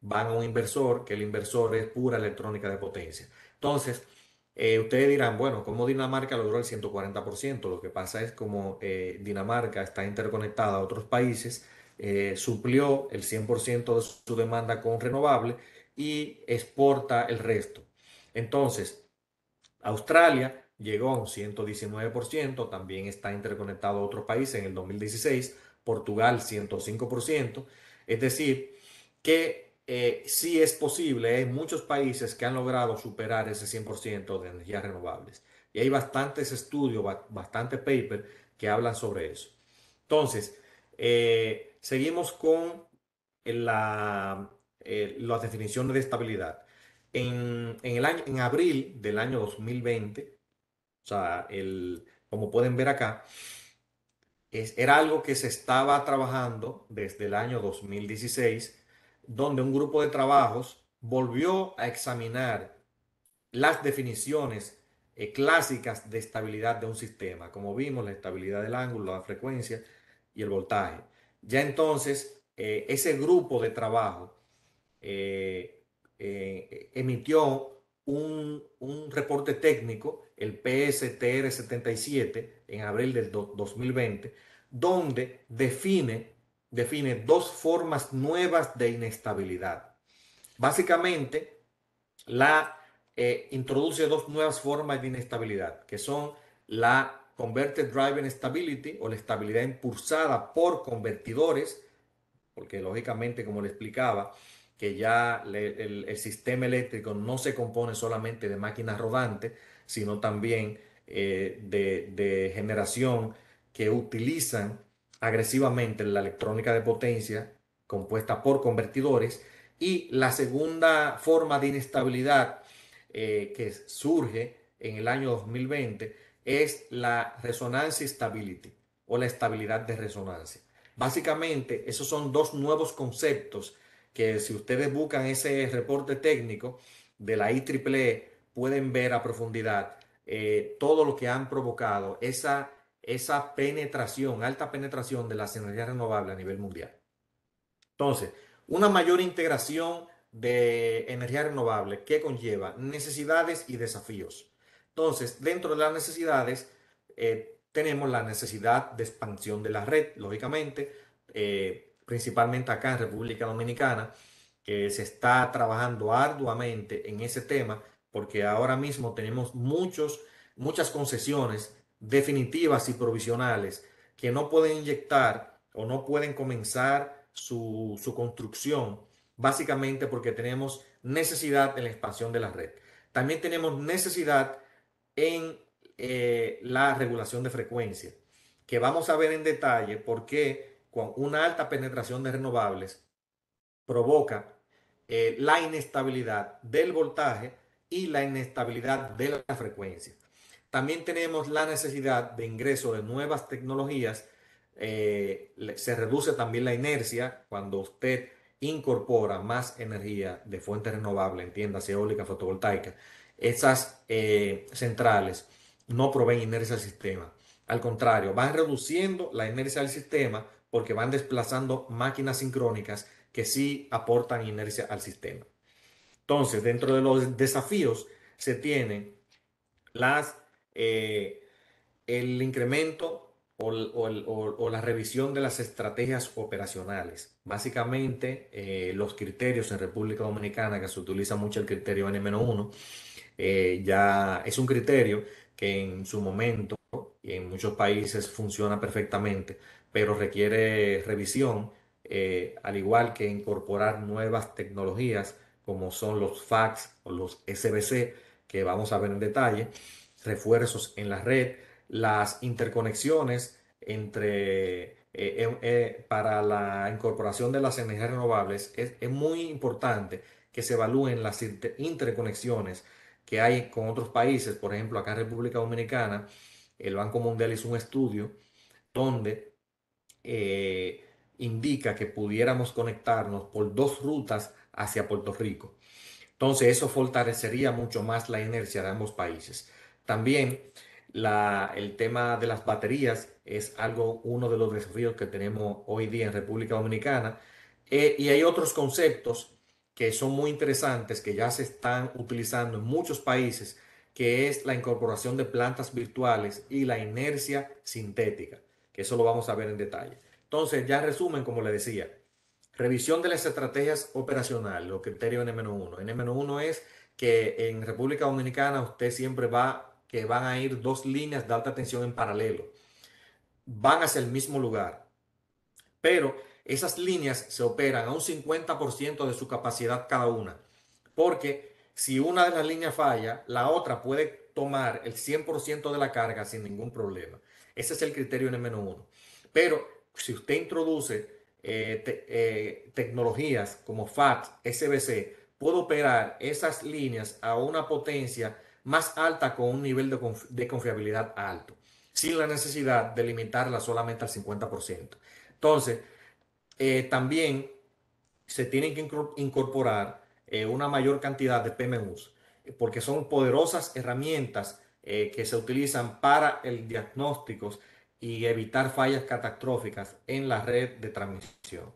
van a un inversor, que el inversor es pura electrónica de potencia. Entonces, eh, ustedes dirán, bueno, ¿cómo Dinamarca logró el 140%? Lo que pasa es como eh, Dinamarca está interconectada a otros países, eh, suplió el 100% de su demanda con renovable y exporta el resto. Entonces, Australia llegó a un 119%, también está interconectado a otros países en el 2016, Portugal 105%, es decir, que eh, sí es posible, ¿eh? hay muchos países que han logrado superar ese 100% de energías renovables. Y hay bastantes estudios, bastantes papers que hablan sobre eso. Entonces, eh, seguimos con la, las definiciones de estabilidad. En, el en abril del año 2020, o sea, como pueden ver acá, era algo que se estaba trabajando desde el año 2016 donde un grupo de trabajos volvió a examinar las definiciones eh, clásicas de estabilidad de un sistema, como vimos, la estabilidad del ángulo, la frecuencia y el voltaje. Ya entonces, eh, ese grupo de trabajo eh, emitió un, un, reporte técnico, el PSTR 77, en abril del 2020, donde define define dos formas nuevas de inestabilidad. Básicamente, la eh, introduce dos nuevas formas de inestabilidad, que son la Converted driving Stability o la estabilidad impulsada por convertidores, porque lógicamente, como le explicaba, que ya el, sistema eléctrico no se compone solamente de máquinas rodantes, sino también eh, de, de generación que utilizan agresivamente la electrónica de potencia compuesta por convertidores y la segunda forma de inestabilidad eh, que surge en el año 2020 es la resonancia stability o la estabilidad de resonancia. Básicamente, esos son dos nuevos conceptos que si ustedes buscan ese reporte técnico de la IEEE e, pueden ver a profundidad eh, todo lo que han provocado esa esa penetración, alta penetración de las energías renovables a nivel mundial. Entonces, una mayor integración de energía renovable que conlleva necesidades y desafíos. Entonces, dentro de las necesidades, eh, tenemos la necesidad de expansión de la red, lógicamente, eh, principalmente acá en República Dominicana, que se está trabajando arduamente en ese tema, porque ahora mismo tenemos muchos, muchas concesiones definitivas y provisionales que no pueden inyectar o no pueden comenzar su, construcción, básicamente porque tenemos necesidad en la expansión de la red. También tenemos necesidad en eh, la regulación de frecuencia, que vamos a ver en detalle porque con una alta penetración de renovables provoca eh, la inestabilidad del voltaje y la inestabilidad de la frecuencia. También tenemos la necesidad de ingreso de nuevas tecnologías. Eh, se reduce también la inercia cuando usted incorpora más energía de fuentes renovables, tiendas eólica, fotovoltaica. Esas eh, centrales no proveen inercia al sistema. Al contrario, van reduciendo la inercia del sistema porque van desplazando máquinas sincrónicas que sí aportan inercia al sistema. Entonces, dentro de los desafíos se tienen las eh, el incremento o, la revisión de las estrategias operacionales. Básicamente, eh, los criterios en República Dominicana, que se utiliza mucho el criterio N-1, eh, ya es un criterio que en su momento y en muchos países funciona perfectamente, pero requiere revisión, al igual que incorporar nuevas tecnologías como son los fax o los SBC, que vamos a ver en detalle refuerzos en la red, las interconexiones entre eh, eh, eh, para la incorporación de las energías renovables, es, muy importante que se evalúen las interconexiones que hay con otros países. Por ejemplo, acá en República Dominicana, el Banco Mundial hizo un estudio donde indica que pudiéramos conectarnos por dos rutas hacia Puerto Rico. Entonces, eso fortalecería mucho más la inercia de ambos países. También el tema de las baterías es algo, uno de los desafíos que tenemos hoy día en República Dominicana. Eh, y hay otros conceptos que son muy interesantes, que ya se están utilizando en muchos países, que es la incorporación de plantas virtuales y la inercia sintética, que eso lo vamos a ver en detalle. Entonces, ya resumen, como le decía, revisión de las estrategias operacionales, los criterios N-1. N-1 es que en República Dominicana usted siempre va que van a ir dos líneas de alta tensión en paralelo. Van hacia el mismo lugar. Pero esas líneas se operan a un 50% de su capacidad cada una. Porque si una de las líneas falla, la otra puede tomar el 100% de la carga sin ningún problema. Ese es el criterio N-1. Pero si usted introduce eh, eh, tecnologías como FATS, SBC, puede operar esas líneas a una potencia más alta con un nivel de, confiabilidad alto, sin la necesidad de limitarla solamente al 50%. Entonces, eh, también se tienen que incorporar eh, una mayor cantidad de PMUs, porque son poderosas herramientas eh, que se utilizan para el diagnósticos y evitar fallas catastróficas en la red de transmisión.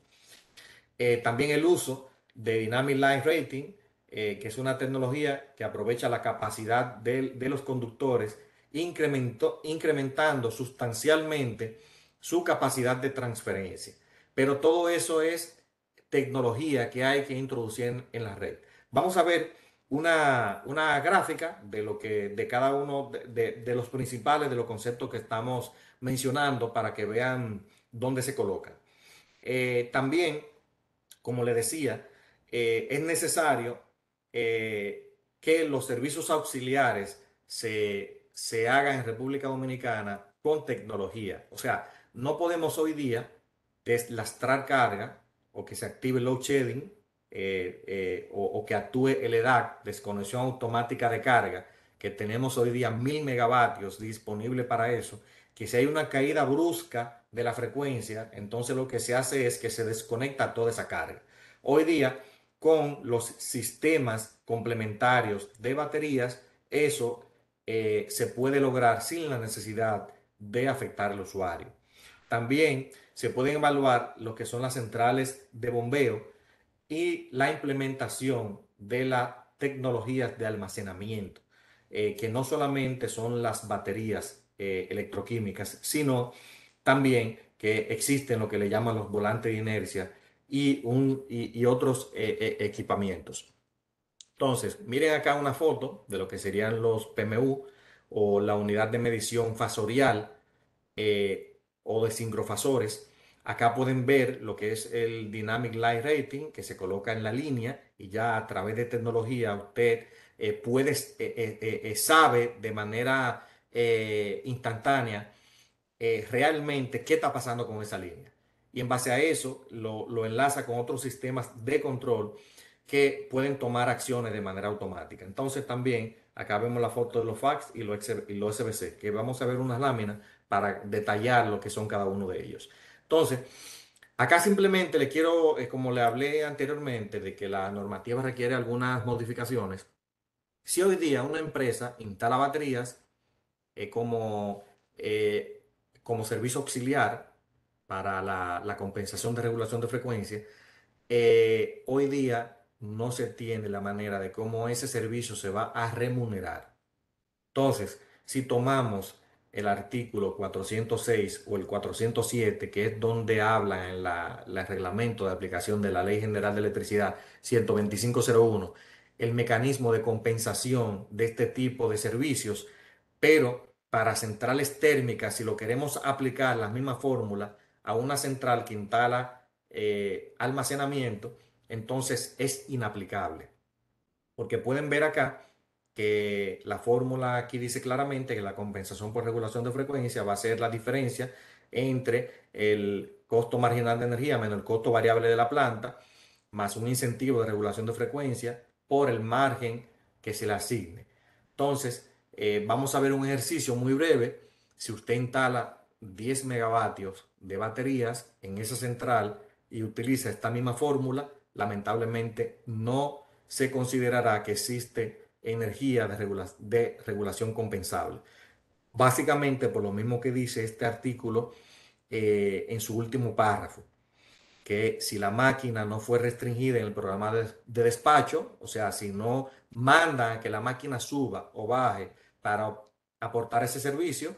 también el uso de Dynamic Line Rating, eh, que es una tecnología que aprovecha la capacidad de, los conductores, incrementando sustancialmente su capacidad de transferencia. Pero todo eso es tecnología que hay que introducir en, la red. Vamos a ver una, gráfica de lo que de cada uno de, los principales de los conceptos que estamos mencionando para que vean dónde se coloca. Eh, también, como le decía, eh, es necesario eh, que los servicios auxiliares se, hagan en República Dominicana con tecnología. O sea, no podemos hoy día deslastrar carga o que se active el load shedding eh, eh, o, que actúe el EDAC, desconexión automática de carga, que tenemos hoy día mil megavatios disponible para eso, que si hay una caída brusca de la frecuencia, entonces lo que se hace es que se desconecta toda esa carga. Hoy día con los sistemas complementarios de baterías, eso eh, se puede lograr sin la necesidad de afectar al usuario. También se pueden evaluar lo que son las centrales de bombeo y la implementación de las tecnologías de almacenamiento, eh, que no solamente son las baterías eh, electroquímicas, sino también que existen lo que le llaman los volantes de inercia, y, otros eh, eh, equipamientos. Entonces, miren acá una foto de lo que serían los PMU o la unidad de medición fasorial eh, o de sincrofasores. Acá pueden ver lo que es el Dynamic Light Rating que se coloca en la línea y ya a través de tecnología usted puede, sabe de manera instantánea realmente qué está pasando con esa línea y en base a eso lo, enlaza con otros sistemas de control que pueden tomar acciones de manera automática. Entonces también acá vemos la foto de los fax y los, SBC, que vamos a ver unas láminas para detallar lo que son cada uno de ellos. Entonces, acá simplemente le quiero, eh, como le hablé anteriormente, de que la normativa requiere algunas modificaciones. Si hoy día una empresa instala baterías eh, como, eh, como servicio auxiliar para la, compensación de regulación de frecuencia, eh, hoy día no se tiene la manera de cómo ese servicio se va a remunerar. Entonces, si tomamos el artículo 406 o el 407, que es donde habla en la, reglamento de aplicación de la Ley General de Electricidad 12501, el mecanismo de compensación de este tipo de servicios, pero para centrales térmicas, si lo queremos aplicar, la misma fórmula, a una central que instala eh, almacenamiento, entonces es inaplicable. Porque pueden ver acá que la fórmula aquí dice claramente que la compensación por regulación de frecuencia va a ser la diferencia entre el costo marginal de energía menos el costo variable de la planta, más un incentivo de regulación de frecuencia por el margen que se le asigne. Entonces, eh, vamos a ver un ejercicio muy breve. Si usted instala 10 megavatios de baterías en esa central y utiliza esta misma fórmula, lamentablemente no se considerará que existe energía de, regulación compensable. Básicamente, por lo mismo que dice este artículo eh, en su último párrafo, que si la máquina no fue restringida en el programa de, despacho, o sea, si no mandan a que la máquina suba o baje para aportar ese servicio,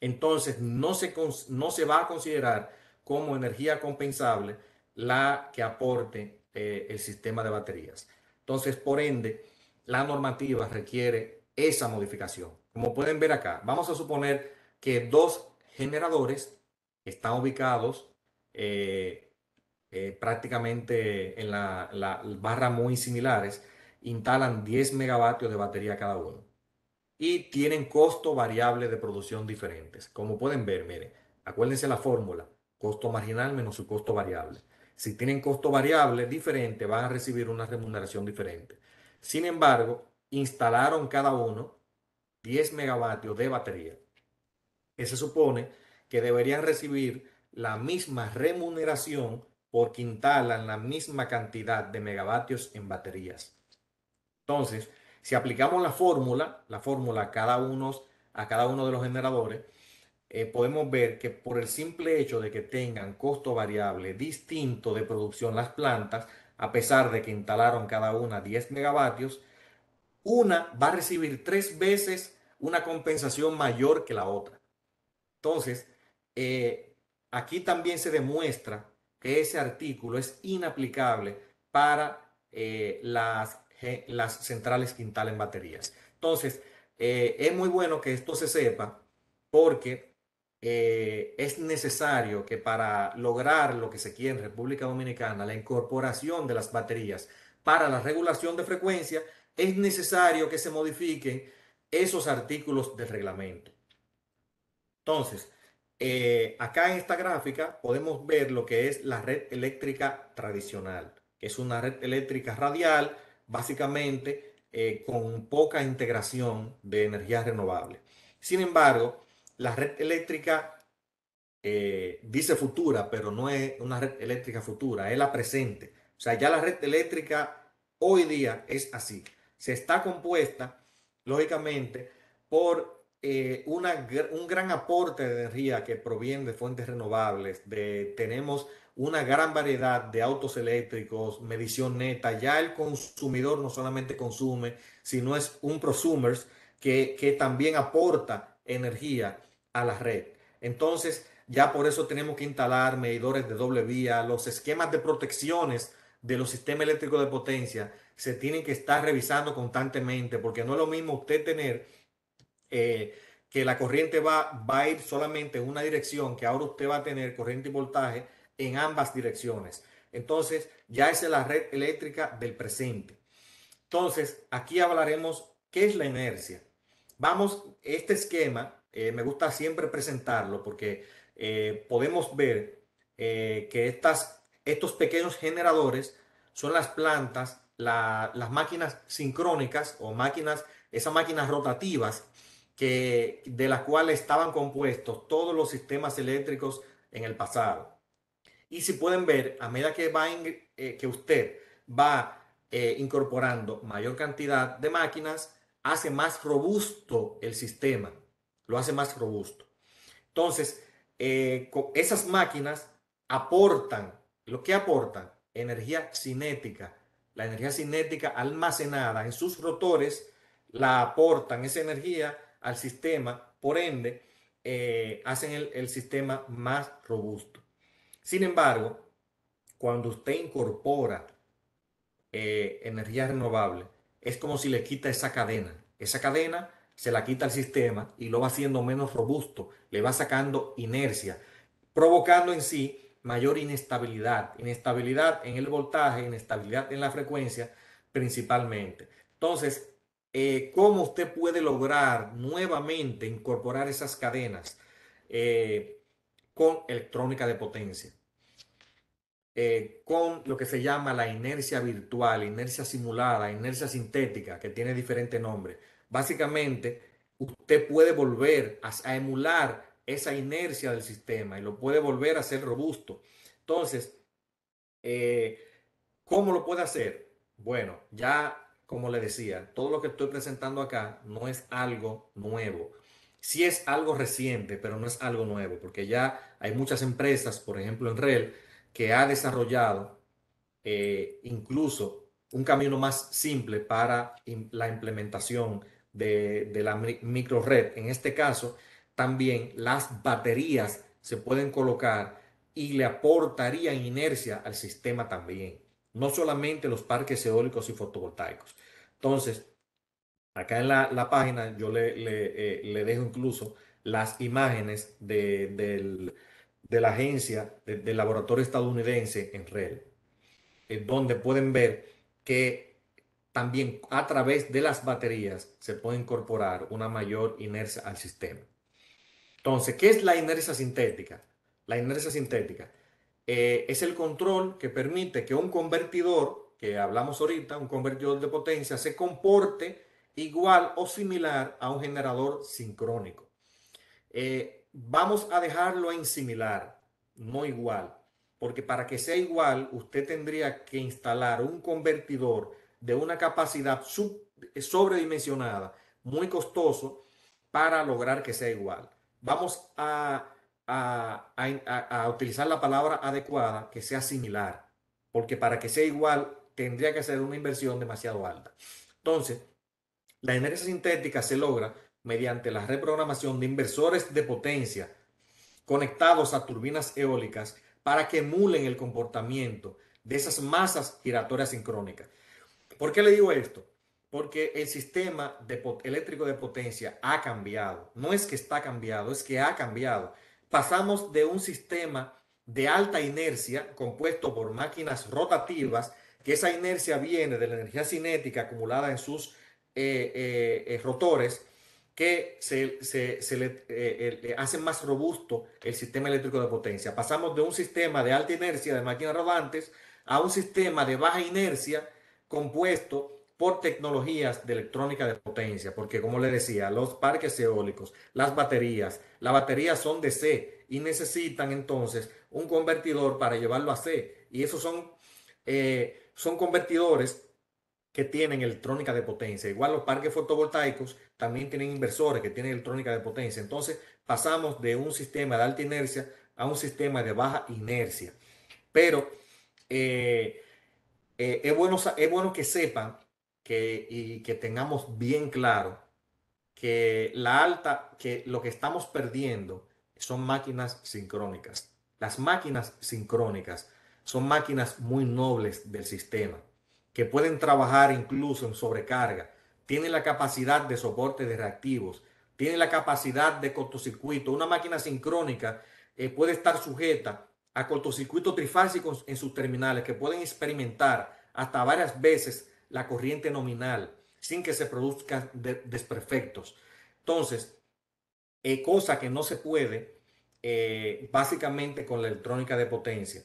entonces no se, no se va a considerar como energía compensable la que aporte eh, el sistema de baterías. Entonces, por ende, la normativa requiere esa modificación. Como pueden ver acá, vamos a suponer que dos generadores están ubicados eh, eh, prácticamente en la, la barra muy similares, instalan 10 megavatios de batería cada uno y tienen costo variable de producción diferentes. Como pueden ver, miren, acuérdense la fórmula, costo marginal menos su costo variable. Si tienen costo variable diferente, van a recibir una remuneración diferente. Sin embargo, instalaron cada uno 10 megavatios de batería. se supone que deberían recibir la misma remuneración porque instalan la misma cantidad de megavatios en baterías. Entonces, si aplicamos la fórmula, la fórmula a cada uno, a cada uno de los generadores, eh, podemos ver que por el simple hecho de que tengan costo variable distinto de producción las plantas, a pesar de que instalaron cada una 10 megavatios, una va a recibir tres veces una compensación mayor que la otra. Entonces, eh, aquí también se demuestra que ese artículo es inaplicable para eh, las eh, las centrales que instalen baterías. Entonces, eh, es muy bueno que esto se sepa porque eh, es necesario que para lograr lo que se quiere en República Dominicana, la incorporación de las baterías para la regulación de frecuencia, es necesario que se modifiquen esos artículos del reglamento. Entonces, acá en esta gráfica podemos ver lo que es la red eléctrica tradicional, que es una red eléctrica radial básicamente eh, con poca integración de energías renovables. Sin embargo, la red eléctrica eh, dice futura, pero no es una red eléctrica futura, es la presente. O sea, ya la red eléctrica hoy día es así. Se está compuesta, lógicamente, por eh, una, un gran aporte de energía que proviene de fuentes renovables. De, tenemos una gran variedad de autos eléctricos, medición neta, ya el consumidor no solamente consume, sino es un prosumer que, también aporta energía a la red. Entonces, ya por eso tenemos que instalar medidores de doble vía, los esquemas de protecciones de los sistemas eléctricos de potencia se tienen que estar revisando constantemente, porque no es lo mismo usted tener eh, que la corriente va, va a ir solamente en una dirección, que ahora usted va a tener corriente y voltaje en ambas direcciones. Entonces, ya es la red eléctrica del presente. Entonces, aquí hablaremos qué es la inercia. Vamos, este esquema, eh, me gusta siempre presentarlo porque eh, podemos ver eh, que estas, estos pequeños generadores son las plantas, las máquinas sincrónicas o máquinas, esas máquinas rotativas que, de las cuales estaban compuestos todos los sistemas eléctricos en el pasado. Y si pueden ver, a medida que, va eh, que usted va eh, incorporando mayor cantidad de máquinas, hace más robusto el sistema, lo hace más robusto. Entonces, eh, esas máquinas aportan, lo que aportan, energía cinética. La energía cinética almacenada en sus rotores la aportan esa energía al sistema, por ende, hacen el sistema más robusto. Sin embargo, cuando usted incorpora eh, energía renovable, es como si le quita esa cadena. Esa cadena se la quita al sistema y lo va haciendo menos robusto, le va sacando inercia, provocando en sí mayor inestabilidad, inestabilidad en el voltaje, inestabilidad en la frecuencia principalmente. Entonces, eh, ¿cómo usted puede lograr nuevamente incorporar esas cadenas eh, con electrónica de potencia? Eh, con lo que se llama la inercia virtual, inercia simulada, inercia sintética, que tiene diferentes nombres. Básicamente, usted puede volver a, emular esa inercia del sistema y lo puede volver a hacer robusto. Entonces, eh, ¿cómo lo puede hacer? Bueno, ya como le decía, todo lo que estoy presentando acá no es algo nuevo. Sí es algo reciente, pero no es algo nuevo, porque ya hay muchas empresas, por ejemplo en REL, que ha desarrollado eh, incluso un camino más simple para la implementación de, de la microred. En este caso, también las baterías se pueden colocar y le aportaría inercia al sistema también, no solamente los parques eólicos y fotovoltaicos. Entonces, acá en la, página yo eh, le, dejo incluso las imágenes de, del, de la agencia del laboratorio estadounidense en REL, donde pueden ver que también a través de las baterías se puede incorporar una mayor inercia al sistema. Entonces, ¿qué es la inercia sintética? La inercia sintética eh, es el control que permite que un convertidor, que hablamos ahorita, un convertidor de potencia, se comporte igual o similar a un generador sincrónico. Eh, vamos a dejarlo en similar, no igual, porque para que sea igual, usted tendría que instalar un convertidor de una capacidad sobredimensionada, muy costoso, para lograr que sea igual. Vamos a, a utilizar la palabra adecuada, que sea similar, porque para que sea igual, tendría que ser una inversión demasiado alta. Entonces, la energía sintética se logra mediante la reprogramación de inversores de potencia conectados a turbinas eólicas para que emulen el comportamiento de esas masas giratorias sincrónicas. ¿Por qué le digo esto? Porque el sistema de eléctrico de potencia ha cambiado. No es que está cambiado, es que ha cambiado. Pasamos de un sistema de alta inercia compuesto por máquinas rotativas, que esa inercia viene de la energía cinética acumulada en sus eh, eh, eh, rotores, que se, se, eh, eh, le, hace más robusto el sistema eléctrico de potencia. Pasamos de un sistema de alta inercia de máquinas rodantes a un sistema de baja inercia compuesto por tecnologías de electrónica de potencia, porque como le decía, los parques eólicos, las baterías, las baterías son de C y necesitan entonces un convertidor para llevarlo a C. Y esos son, eh, son convertidores que tienen electrónica de potencia. Igual los parques fotovoltaicos también tienen inversores que tienen electrónica de potencia. Entonces pasamos de un sistema de alta inercia a un sistema de baja inercia. Pero eh, eh, es, bueno, es bueno que sepan que, y que tengamos bien claro que la alta, que lo que estamos perdiendo son máquinas sincrónicas. Las máquinas sincrónicas son máquinas muy nobles del sistema que pueden trabajar incluso en sobrecarga, tienen la capacidad de soporte de reactivos, tienen la capacidad de cortocircuito. Una máquina sincrónica eh, puede estar sujeta a cortocircuitos trifásicos en sus terminales que pueden experimentar hasta varias veces la corriente nominal sin que se produzcan desperfectos. Entonces, eh, cosa que no se puede eh, básicamente con la electrónica de potencia.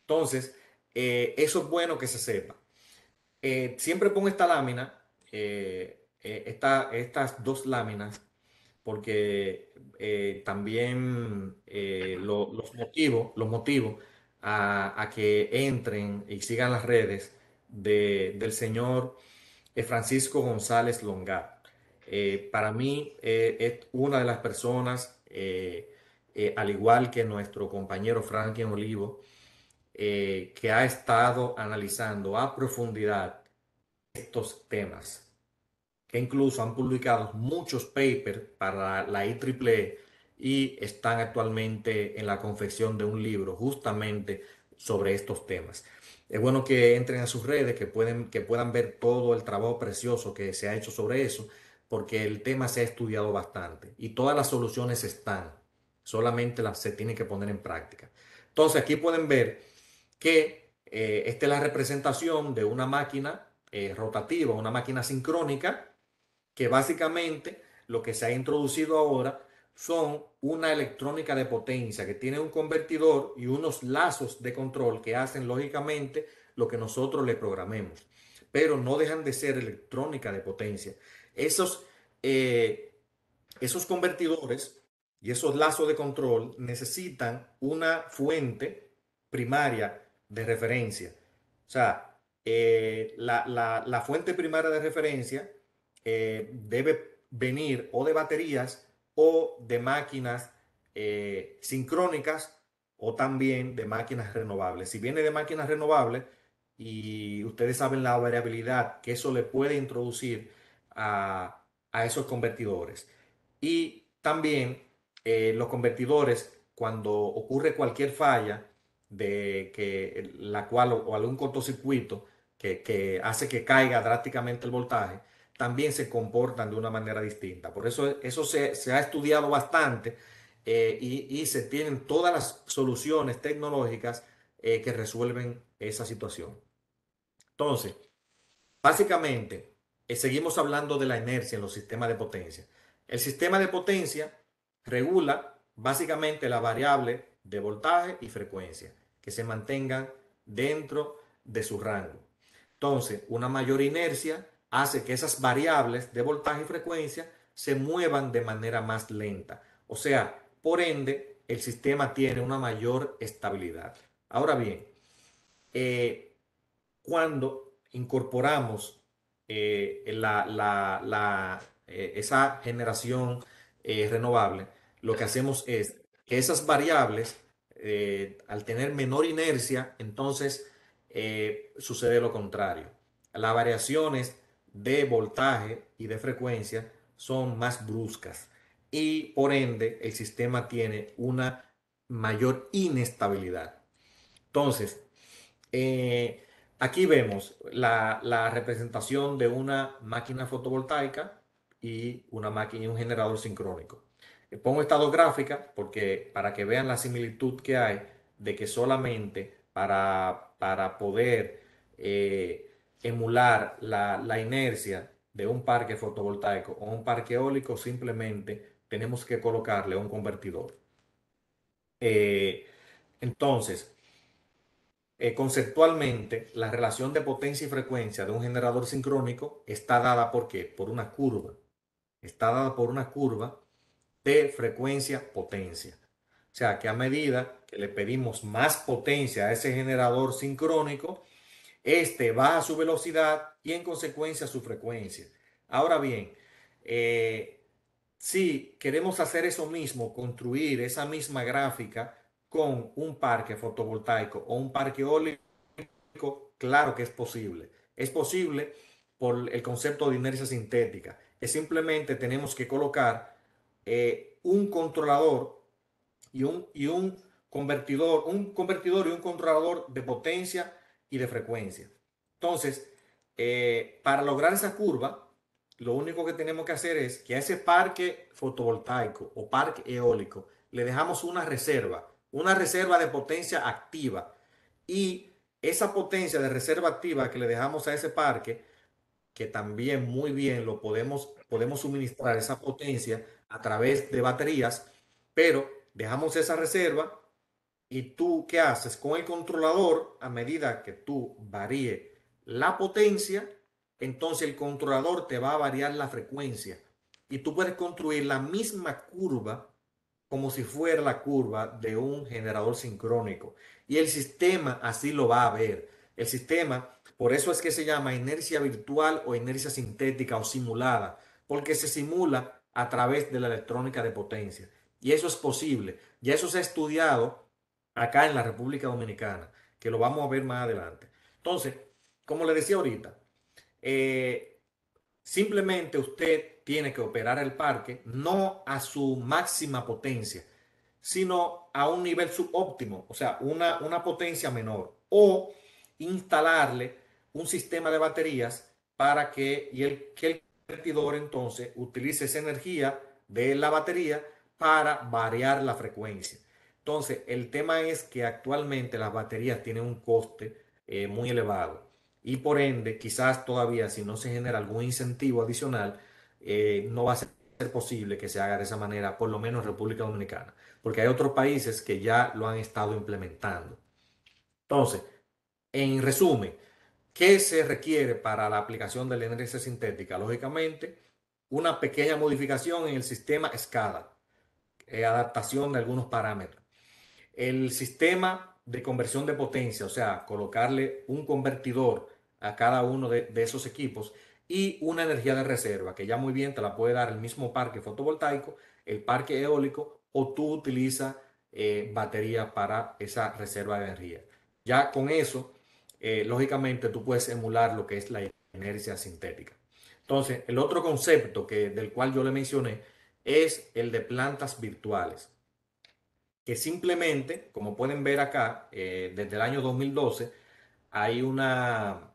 Entonces, eso es bueno que se sepa. Eh, siempre pongo esta lámina, eh, eh, estas dos láminas, porque también los motivos, los motivos a, que entren y sigan las redes del señor Francisco González Longar. para mí es una de las personas, al igual que nuestro compañero Franklin Olivo, eh, que ha estado analizando a profundidad estos temas, que incluso han publicado muchos papers para la IEEE e y están actualmente en la confección de un libro justamente sobre estos temas. Es bueno que entren a sus redes, que, pueden, que puedan ver todo el trabajo precioso que se ha hecho sobre eso, porque el tema se ha estudiado bastante y todas las soluciones están, solamente las se tienen que poner en práctica. Entonces aquí pueden ver que eh, esta es la representación de una máquina eh, rotativa, una máquina sincrónica, que básicamente lo que se ha introducido ahora son una electrónica de potencia que tiene un convertidor y unos lazos de control que hacen lógicamente lo que nosotros le programemos, pero no dejan de ser electrónica de potencia. Esos, eh, esos convertidores y esos lazos de control necesitan una fuente primaria de referencia. O sea, eh, la, fuente primaria de referencia eh, debe venir o de baterías o de máquinas eh, sincrónicas o también de máquinas renovables. Si viene de máquinas renovables y ustedes saben la variabilidad que eso le puede introducir a, a esos convertidores. Y también los convertidores, cuando ocurre cualquier falla, de que la cual o algún cortocircuito que, hace que caiga drásticamente el voltaje, también se comportan de una manera distinta. Por eso eso se, se ha estudiado bastante eh, y, se tienen todas las soluciones tecnológicas eh, que resuelven esa situación. Entonces, básicamente, eh, seguimos hablando de la inercia en los sistemas de potencia. El sistema de potencia regula básicamente la variable de voltaje y frecuencia que se mantengan dentro de su rango. Entonces, una mayor inercia hace que esas variables de voltaje y frecuencia se muevan de manera más lenta. O sea, por ende, el sistema tiene una mayor estabilidad. Ahora bien, eh, cuando incorporamos eh, la, eh, esa generación renovable, lo que hacemos es que esas variables eh, al tener menor inercia, entonces eh, sucede lo contrario. Las variaciones de voltaje y de frecuencia son más bruscas y por ende el sistema tiene una mayor inestabilidad. Entonces, eh, aquí vemos la, la, representación de una máquina fotovoltaica y una máquina y un generador sincrónico. Eh, pongo estas dos gráficas porque para que vean la similitud que hay de que solamente para, poder eh, emular la, inercia de un parque fotovoltaico o un parque eólico, simplemente tenemos que colocarle un convertidor. Eh, entonces, conceptualmente, la relación de potencia y frecuencia de un generador sincrónico está dada por qué? Por una curva. Está dada por una curva de frecuencia potencia. O sea que a medida que le pedimos más potencia a ese generador sincrónico, este baja su velocidad y en consecuencia su frecuencia. Ahora bien, eh, si queremos hacer eso mismo, construir esa misma gráfica con un parque fotovoltaico o un parque eólico, claro que es posible. Es posible por el concepto de inercia sintética. Es simplemente tenemos que colocar eh, un controlador y un, y un convertidor, un convertidor y un controlador de potencia y de frecuencia. Entonces, eh, para lograr esa curva, lo único que tenemos que hacer es que a ese parque fotovoltaico o parque eólico le dejamos una reserva, una reserva de potencia activa. Y esa potencia de reserva activa que le dejamos a ese parque, que también muy bien lo podemos, podemos suministrar esa potencia a través de baterías, pero dejamos esa reserva y tú qué haces con el controlador a medida que tú varíe la potencia, entonces el controlador te va a variar la frecuencia y tú puedes construir la misma curva como si fuera la curva de un generador sincrónico. Y el sistema así lo va a ver. El sistema, por eso es que se llama inercia virtual o inercia sintética o simulada, porque se simula a través de la electrónica de potencia. Y eso es posible. y eso se ha estudiado acá en la República Dominicana, que lo vamos a ver más adelante. Entonces, como le decía ahorita, eh, simplemente usted tiene que operar el parque no a su máxima potencia, sino a un nivel subóptimo, o sea, una, potencia menor, o instalarle un sistema de baterías para que, y el, que el entonces utiliza esa energía de la batería para variar la frecuencia. Entonces, el tema es que actualmente las baterías tienen un coste eh, muy elevado y por ende, quizás todavía si no se genera algún incentivo adicional, eh, no va a ser posible que se haga de esa manera, por lo menos en República Dominicana, porque hay otros países que ya lo han estado implementando. Entonces, en resumen, ¿Qué se requiere para la aplicación de la energía sintética? Lógicamente, una pequeña modificación en el sistema SCADA, eh, adaptación de algunos parámetros. El sistema de conversión de potencia, o sea, colocarle un convertidor a cada uno de, esos equipos y una energía de reserva, que ya muy bien te la puede dar el mismo parque fotovoltaico, el parque eólico, o tú utilizas eh, batería para esa reserva de energía. Ya con eso eh, lógicamente tú puedes emular lo que es la inercia sintética. Entonces, el otro concepto que, del cual yo le mencioné es el de plantas virtuales, que simplemente, como pueden ver acá, eh, desde el año 2012, hay una,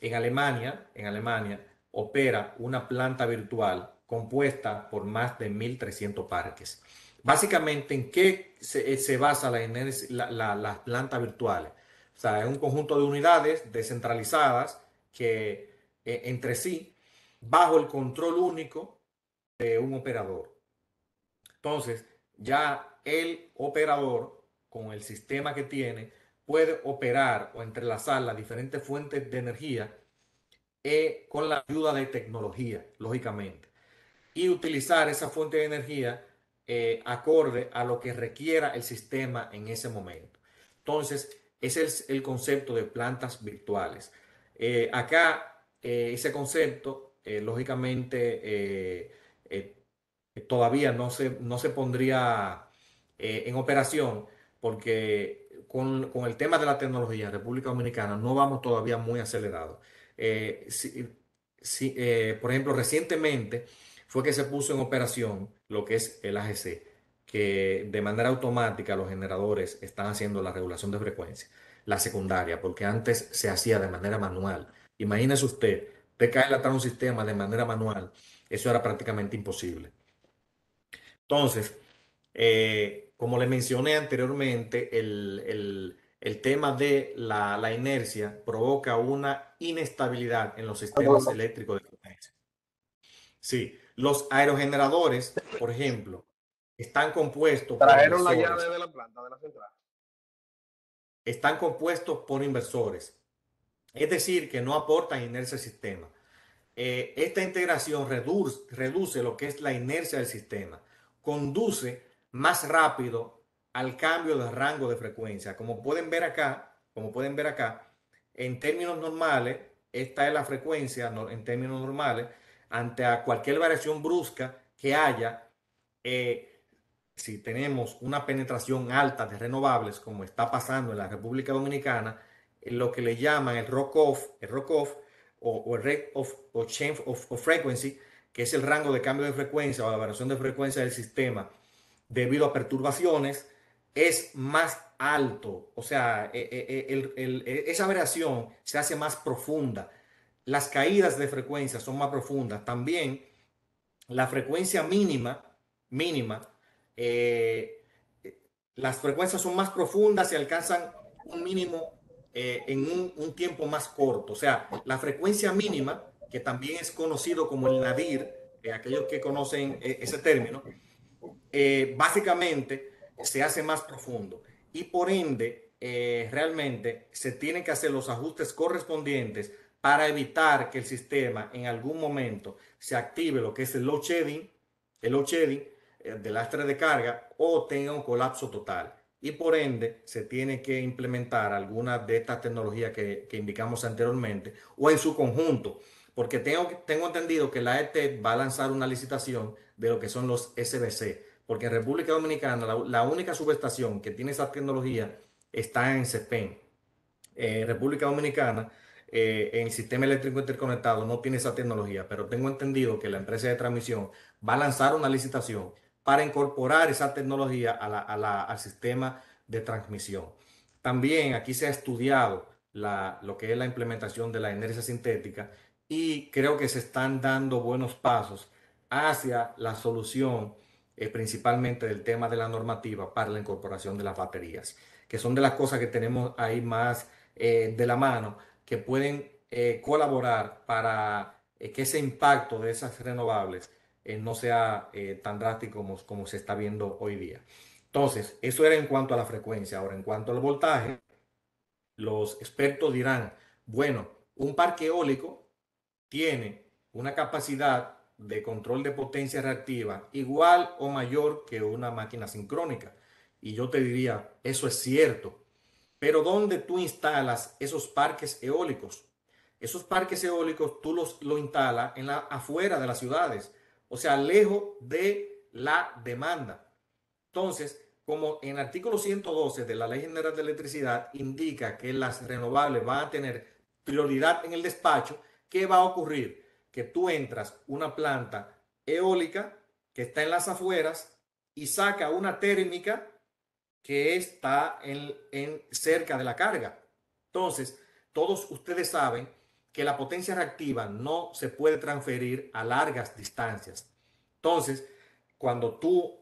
en Alemania, en Alemania, opera una planta virtual compuesta por más de 1.300 parques. Básicamente, ¿en qué se, eh, se basa la, las plantas virtuales? O sea, es un conjunto de unidades descentralizadas que e, entre sí, bajo el control único de un operador. Entonces, ya el operador, con el sistema que tiene, puede operar o entrelazar las diferentes fuentes de energía e, con la ayuda de tecnología, lógicamente, y utilizar esa fuente de energía e, acorde a lo que requiera el sistema en ese momento. Entonces, ese es el concepto de plantas virtuales. Eh, acá, eh, ese concepto, eh, lógicamente, todavía no se, no se pondría en operación porque con, el tema de la tecnología en República Dominicana no vamos todavía muy acelerados. si, por ejemplo, recientemente fue que se puso en operación lo que es el AGC que de manera automática los generadores están haciendo la regulación de frecuencia, la secundaria, porque antes se hacía de manera manual. Imagínese usted, te cae la un sistema de manera manual, eso era prácticamente imposible. Entonces, eh, como le mencioné anteriormente, el, tema de la, la, inercia provoca una inestabilidad en los sistemas eléctricos de frecuencia. Sí, los aerogeneradores, por ejemplo, están compuestos. Trajeron por la llave de la planta de la central. Están compuestos por inversores. Es decir, que no aportan inercia al sistema. Eh, esta integración reduce, reduce lo que es la inercia del sistema. Conduce más rápido al cambio de rango de frecuencia. Como pueden ver acá, como pueden ver acá, en términos normales, esta es la frecuencia en términos normales ante cualquier variación brusca que haya. Eh, si tenemos una penetración alta de renovables, como está pasando en la República Dominicana, eh, lo que le llaman el rock-off, el rock-off o, el rate of, o change of, frequency, que es el rango de cambio de frecuencia o la variación de frecuencia del sistema debido a perturbaciones, es más alto. O sea, e, e, e, esa variación se hace más profunda. Las caídas de frecuencia son más profundas. También la frecuencia mínima, mínima, eh, las frecuencias son más profundas y alcanzan un mínimo eh, en un, tiempo más corto. O sea, la frecuencia mínima, que también es conocido como el nadir, eh, aquellos que conocen ese término, básicamente se hace más profundo y por ende realmente se tienen que hacer los ajustes correspondientes para evitar que el sistema en algún momento se active lo que es el load shedding, el shedding, eh, de lastre de carga o tenga un colapso total. Y por ende, se tiene que implementar alguna de estas tecnologías que, indicamos anteriormente o en su conjunto, porque tengo, tengo entendido que la ET va a lanzar una licitación de lo que son los SBC, porque en República Dominicana la, única subestación que tiene esa tecnología está en CEPEN. en República Dominicana, el eh, sistema eléctrico interconectado no tiene esa tecnología, pero tengo entendido que la empresa de transmisión va a lanzar una licitación para incorporar esa tecnología al sistema de transmisión. También aquí se ha estudiado lo que es la implementación de la energía sintética y creo que se están dando buenos pasos hacia la solución eh, principalmente del tema de la normativa para la incorporación de las baterías, que son de las cosas que tenemos ahí más eh, de la mano, que pueden eh, colaborar para que ese impacto de esas renovables eh, no sea eh, tan drástico como, como se está viendo hoy día. Entonces, eso era en cuanto a la frecuencia. Ahora, en cuanto al voltaje, los expertos dirán, bueno, un parque eólico tiene una capacidad de control de potencia reactiva igual o mayor que una máquina sincrónica. Y yo te diría, eso es cierto. Pero ¿dónde tú instalas esos parques eólicos? Esos parques eólicos tú los lo instalas en la afuera de las ciudades, o sea, lejos de la demanda. Entonces, como en el artículo 112 de la Ley General de Electricidad indica que las renovables van a tener prioridad en el despacho, ¿qué va a ocurrir? Que tú entras una planta eólica que está en las afueras y saca una térmica que está en, en cerca de la carga. Entonces, todos ustedes saben que la potencia reactiva no se puede transferir a largas distancias. Entonces, cuando tú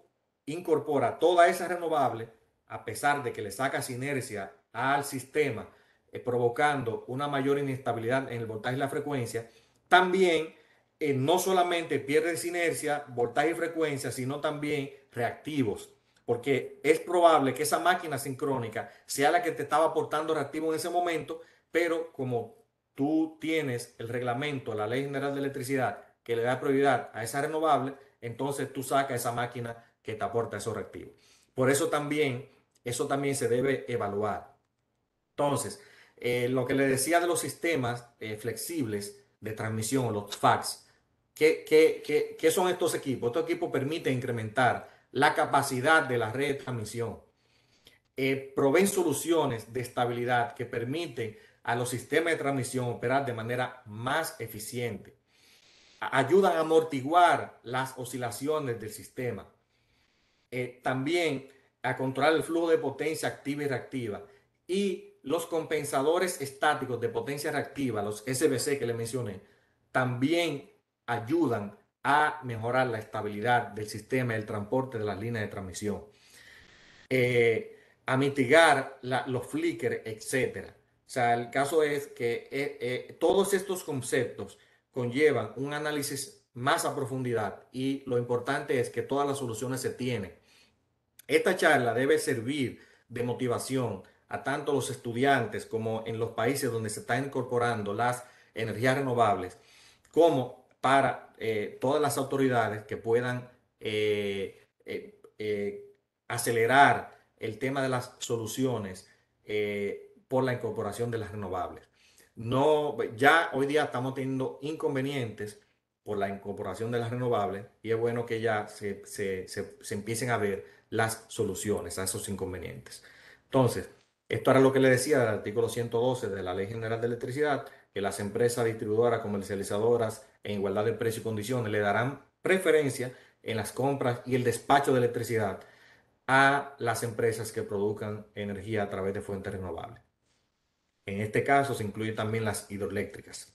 incorporas toda esa renovable, a pesar de que le sacas inercia al sistema, eh, provocando una mayor inestabilidad en el voltaje y la frecuencia, también eh, no solamente pierdes inercia, voltaje y frecuencia, sino también reactivos, porque es probable que esa máquina sincrónica sea la que te estaba aportando reactivo en ese momento, pero como tú tienes el reglamento, la ley general de electricidad que le da prioridad a esa renovable, entonces tú sacas esa máquina que te aporta esos reactivos. Por eso también, eso también se debe evaluar. Entonces, eh, lo que le decía de los sistemas eh, flexibles de transmisión, los FACS, ¿qué, son estos equipos? Estos equipos permiten incrementar la capacidad de la red de transmisión, eh, proveen soluciones de estabilidad que permiten a los sistemas de transmisión operar de manera más eficiente. Ayudan a amortiguar las oscilaciones del sistema. Eh, también a controlar el flujo de potencia activa y reactiva. Y los compensadores estáticos de potencia reactiva, los SBC que le mencioné, también ayudan a mejorar la estabilidad del sistema y el transporte de las líneas de transmisión, eh, a mitigar los flickers, etcétera. O sea, el caso es que eh, eh, todos estos conceptos conllevan un análisis más a profundidad y lo importante es que todas las soluciones se tienen. Esta charla debe servir de motivación a tanto los estudiantes como en los países donde se están incorporando las energías renovables, como para eh, todas las autoridades que puedan acelerar el tema de las soluciones por la incorporación de las renovables. No, ya hoy día estamos teniendo inconvenientes por la incorporación de las renovables y es bueno que ya se, empiecen a ver las soluciones a esos inconvenientes. Entonces, esto era lo que le decía del artículo 112 de la Ley General de Electricidad, que las empresas distribuidoras, comercializadoras en igualdad de precio y condiciones le darán preferencia en las compras y el despacho de electricidad a las empresas que produzcan energía a través de fuentes renovables. En este caso se incluyen también las hidroeléctricas.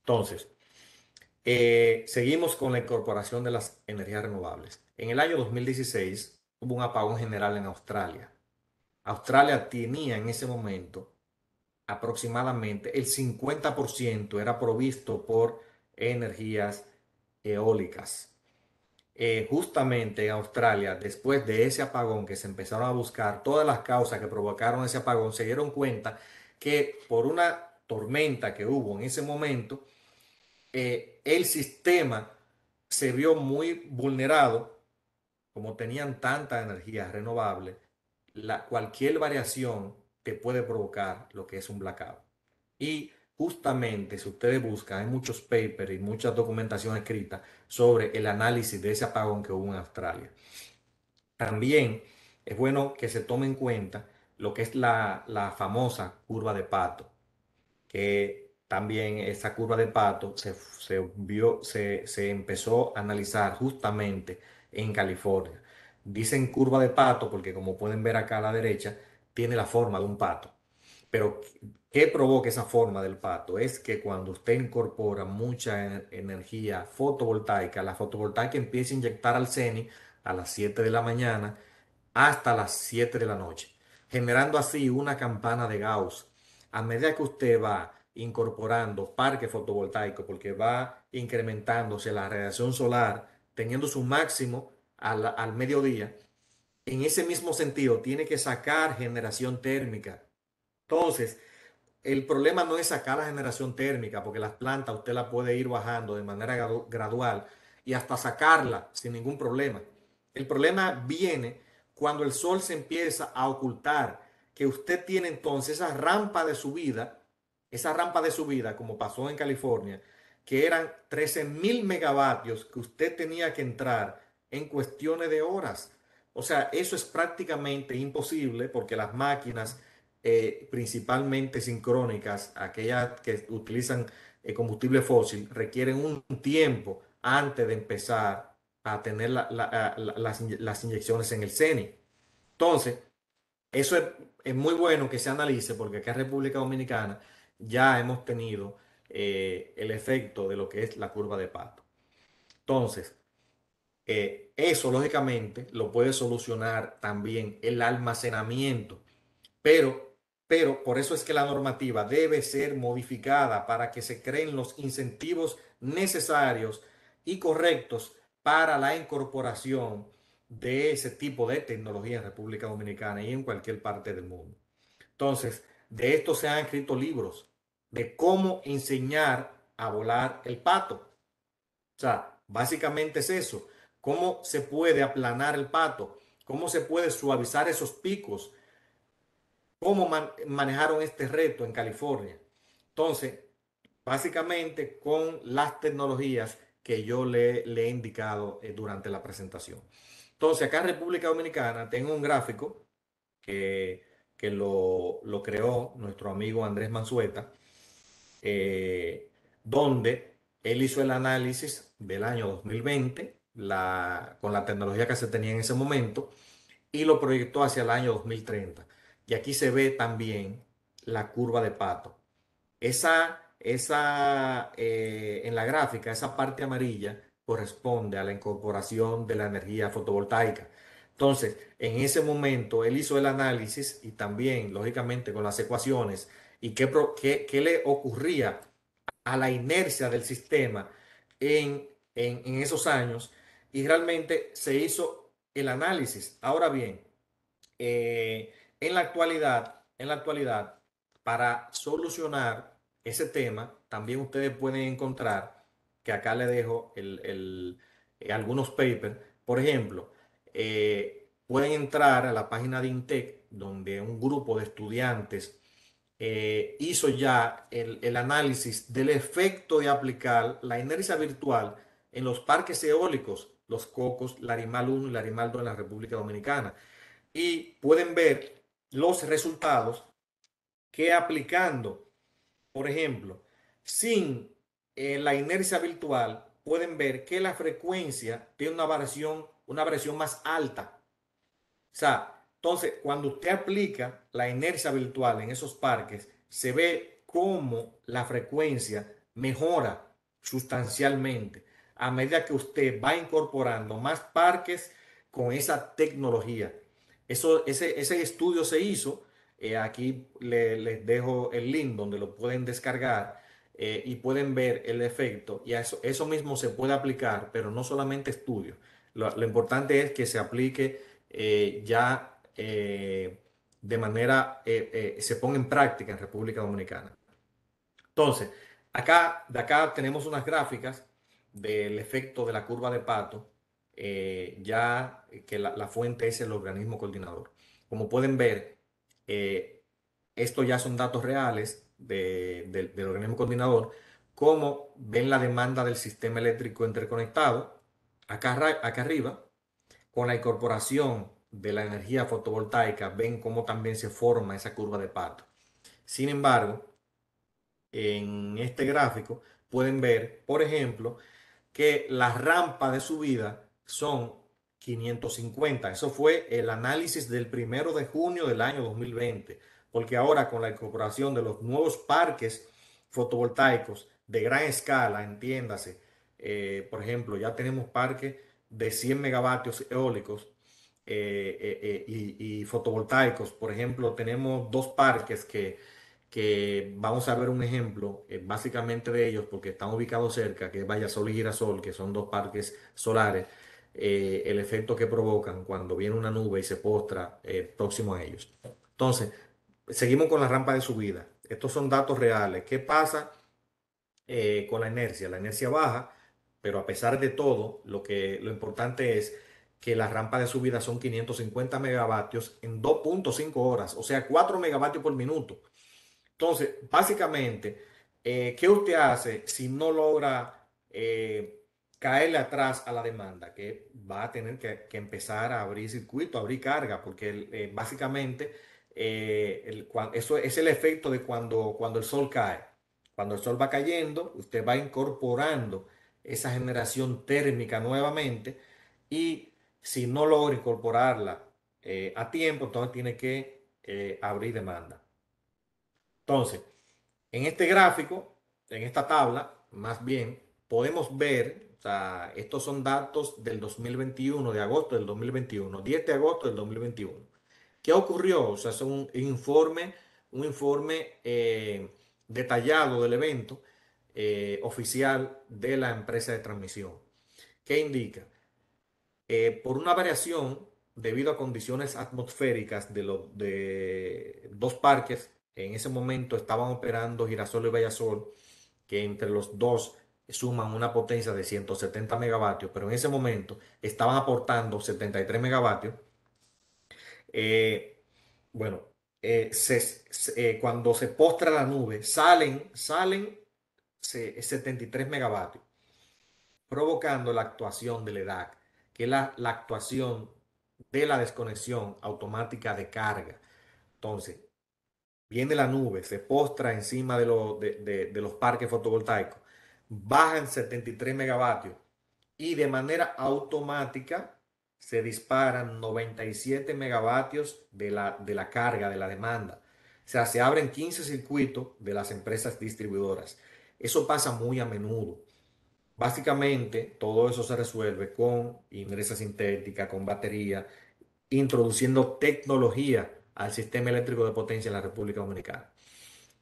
Entonces, eh, seguimos con la incorporación de las energías renovables. En el año 2016 hubo un apagón general en Australia. Australia tenía en ese momento aproximadamente el 50% era provisto por energías eólicas. Eh, justamente en Australia, después de ese apagón que se empezaron a buscar, todas las causas que provocaron ese apagón, se dieron cuenta que por una tormenta que hubo en ese momento, eh, el sistema se vio muy vulnerado, como tenían tanta energía renovable, la, cualquier variación que puede provocar lo que es un blackout. Y justamente, si ustedes buscan, hay muchos papers y mucha documentación escrita sobre el análisis de ese apagón que hubo en Australia. También es bueno que se tome en cuenta lo que es la, famosa curva de pato, que también esa curva de pato se, vio, se, empezó a analizar justamente en California. Dicen curva de pato porque como pueden ver acá a la derecha, tiene la forma de un pato. Pero ¿qué provoca esa forma del pato? Es que cuando usted incorpora mucha energía fotovoltaica, la fotovoltaica empieza a inyectar al CENI a las 7 de la mañana hasta las 7 de la noche generando así una campana de Gauss. A medida que usted va incorporando parque fotovoltaico, porque va incrementándose la radiación solar, teniendo su máximo al, mediodía, en ese mismo sentido tiene que sacar generación térmica. Entonces, el problema no es sacar la generación térmica, porque las plantas usted la puede ir bajando de manera gradual y hasta sacarla sin ningún problema. El problema viene cuando el sol se empieza a ocultar, que usted tiene entonces esa rampa de subida, esa rampa de subida, como pasó en California, que eran 13 mil megavatios que usted tenía que entrar en cuestiones de horas. O sea, eso es prácticamente imposible porque las máquinas, eh, principalmente sincrónicas, aquellas que utilizan eh, combustible fósil, requieren un tiempo antes de empezar a tener las, inyecciones en el CENI. Entonces, eso es, muy bueno que se analice porque acá en República Dominicana ya hemos tenido eh, el efecto de lo que es la curva de pato. Entonces, eh, eso lógicamente lo puede solucionar también el almacenamiento, pero, pero por eso es que la normativa debe ser modificada para que se creen los incentivos necesarios y correctos para la incorporación de ese tipo de tecnología en República Dominicana y en cualquier parte del mundo. Entonces, de esto se han escrito libros, de cómo enseñar a volar el pato. O sea, básicamente es eso, cómo se puede aplanar el pato, cómo se puede suavizar esos picos, cómo manejaron este reto en California. Entonces, básicamente con las tecnologías que yo le, le he indicado eh, durante la presentación. Entonces, acá en República Dominicana tengo un gráfico que, que lo, lo, creó nuestro amigo Andrés Mansueta, eh, donde él hizo el análisis del año 2020 la, con la tecnología que se tenía en ese momento y lo proyectó hacia el año 2030. Y aquí se ve también la curva de pato. Esa esa, eh, en la gráfica, esa parte amarilla corresponde a la incorporación de la energía fotovoltaica. Entonces, en ese momento, él hizo el análisis y también, lógicamente, con las ecuaciones y qué, le ocurría a la inercia del sistema en, esos años y realmente se hizo el análisis. Ahora bien, eh, en la actualidad, en la actualidad, para solucionar ese tema, también ustedes pueden encontrar, que acá le dejo eh, algunos papers, por ejemplo, eh, pueden entrar a la página de INTEC, donde un grupo de estudiantes eh, hizo ya el, análisis del efecto de aplicar la inercia virtual en los parques eólicos, los Cocos, Larimal 1 y Larimal 2 en la República Dominicana. Y pueden ver los resultados que aplicando por ejemplo, sin eh, la inercia virtual, pueden ver que la frecuencia tiene una variación, una variación más alta. O sea, entonces, cuando usted aplica la inercia virtual en esos parques, se ve cómo la frecuencia mejora sustancialmente a medida que usted va incorporando más parques con esa tecnología. Eso, ese, ese estudio se hizo eh, aquí les dejo el link donde lo pueden descargar eh, y pueden ver el efecto. Y eso, eso mismo se puede aplicar, pero no solamente estudio. Lo, importante es que se aplique eh, ya de manera, se ponga en práctica en República Dominicana. Entonces, acá, de acá tenemos unas gráficas del efecto de la curva de pato, ya que la, la fuente es el organismo coordinador. Como pueden ver, eh, esto ya son datos reales del organismo coordinador, como ven la demanda del sistema eléctrico interconectado acá, acá arriba, con la incorporación de la energía fotovoltaica, ven cómo también se forma esa curva de pato. Sin embargo, en este gráfico pueden ver, por ejemplo, que las rampas de subida son 550. Eso fue el análisis del primero de junio del año 2020, porque ahora con la incorporación de los nuevos parques fotovoltaicos de gran escala, entiéndase, eh, por ejemplo, ya tenemos parques de 100 megavatios eólicos eh, eh, y, fotovoltaicos. Por ejemplo, tenemos dos parques que, que vamos a ver un ejemplo básicamente de ellos porque están ubicados cerca, que es Vallasol y Girasol, que son dos parques solares eh, el efecto que provocan cuando viene una nube y se postra eh, próximo a ellos. Entonces, seguimos con la rampa de subida. Estos son datos reales. ¿Qué pasa eh, con la inercia? La inercia baja, pero a pesar de todo, lo, que, lo importante es que la rampa de subida son 550 megavatios en 2.5 horas, o sea, 4 megavatios por minuto. Entonces, básicamente, ¿qué usted hace si no logra caerle atrás a la demanda, que va a tener que, empezar a abrir circuito, abrir carga, porque eh, básicamente eh, eso es el efecto de cuando, cuando el sol cae. Cuando el sol va cayendo, usted va incorporando esa generación térmica nuevamente y si no logra incorporarla eh, a tiempo, entonces tiene que abrir demanda. Entonces, en este gráfico, en esta tabla, más bien, podemos ver estos son datos del 2021, de agosto del 2021, 10 de agosto del 2021. ¿Qué ocurrió? O sea, es un informe, un informe eh, detallado del evento eh, oficial de la empresa de transmisión, ¿Qué indica, eh, por una variación debido a condiciones atmosféricas de, los de dos parques, en ese momento estaban operando Girasol y Vallasol, que entre los dos suman una potencia de 170 megavatios, pero en ese momento estaban aportando 73 megavatios. Eh, bueno, eh, eh, cuando se postra la nube, salen, salen 73 megavatios, provocando la actuación del EDAC, que es la, actuación de la desconexión automática de carga. Entonces, viene la nube, se postra encima de los parques fotovoltaicos baja en 73 megavatios y de manera automática se disparan 97 megavatios de la, de la carga, de la demanda. O sea, se abren 15 circuitos de las empresas distribuidoras. Eso pasa muy a menudo. Básicamente, todo eso se resuelve con ingresa sintética, con batería, introduciendo tecnología al sistema eléctrico de potencia en la República Dominicana.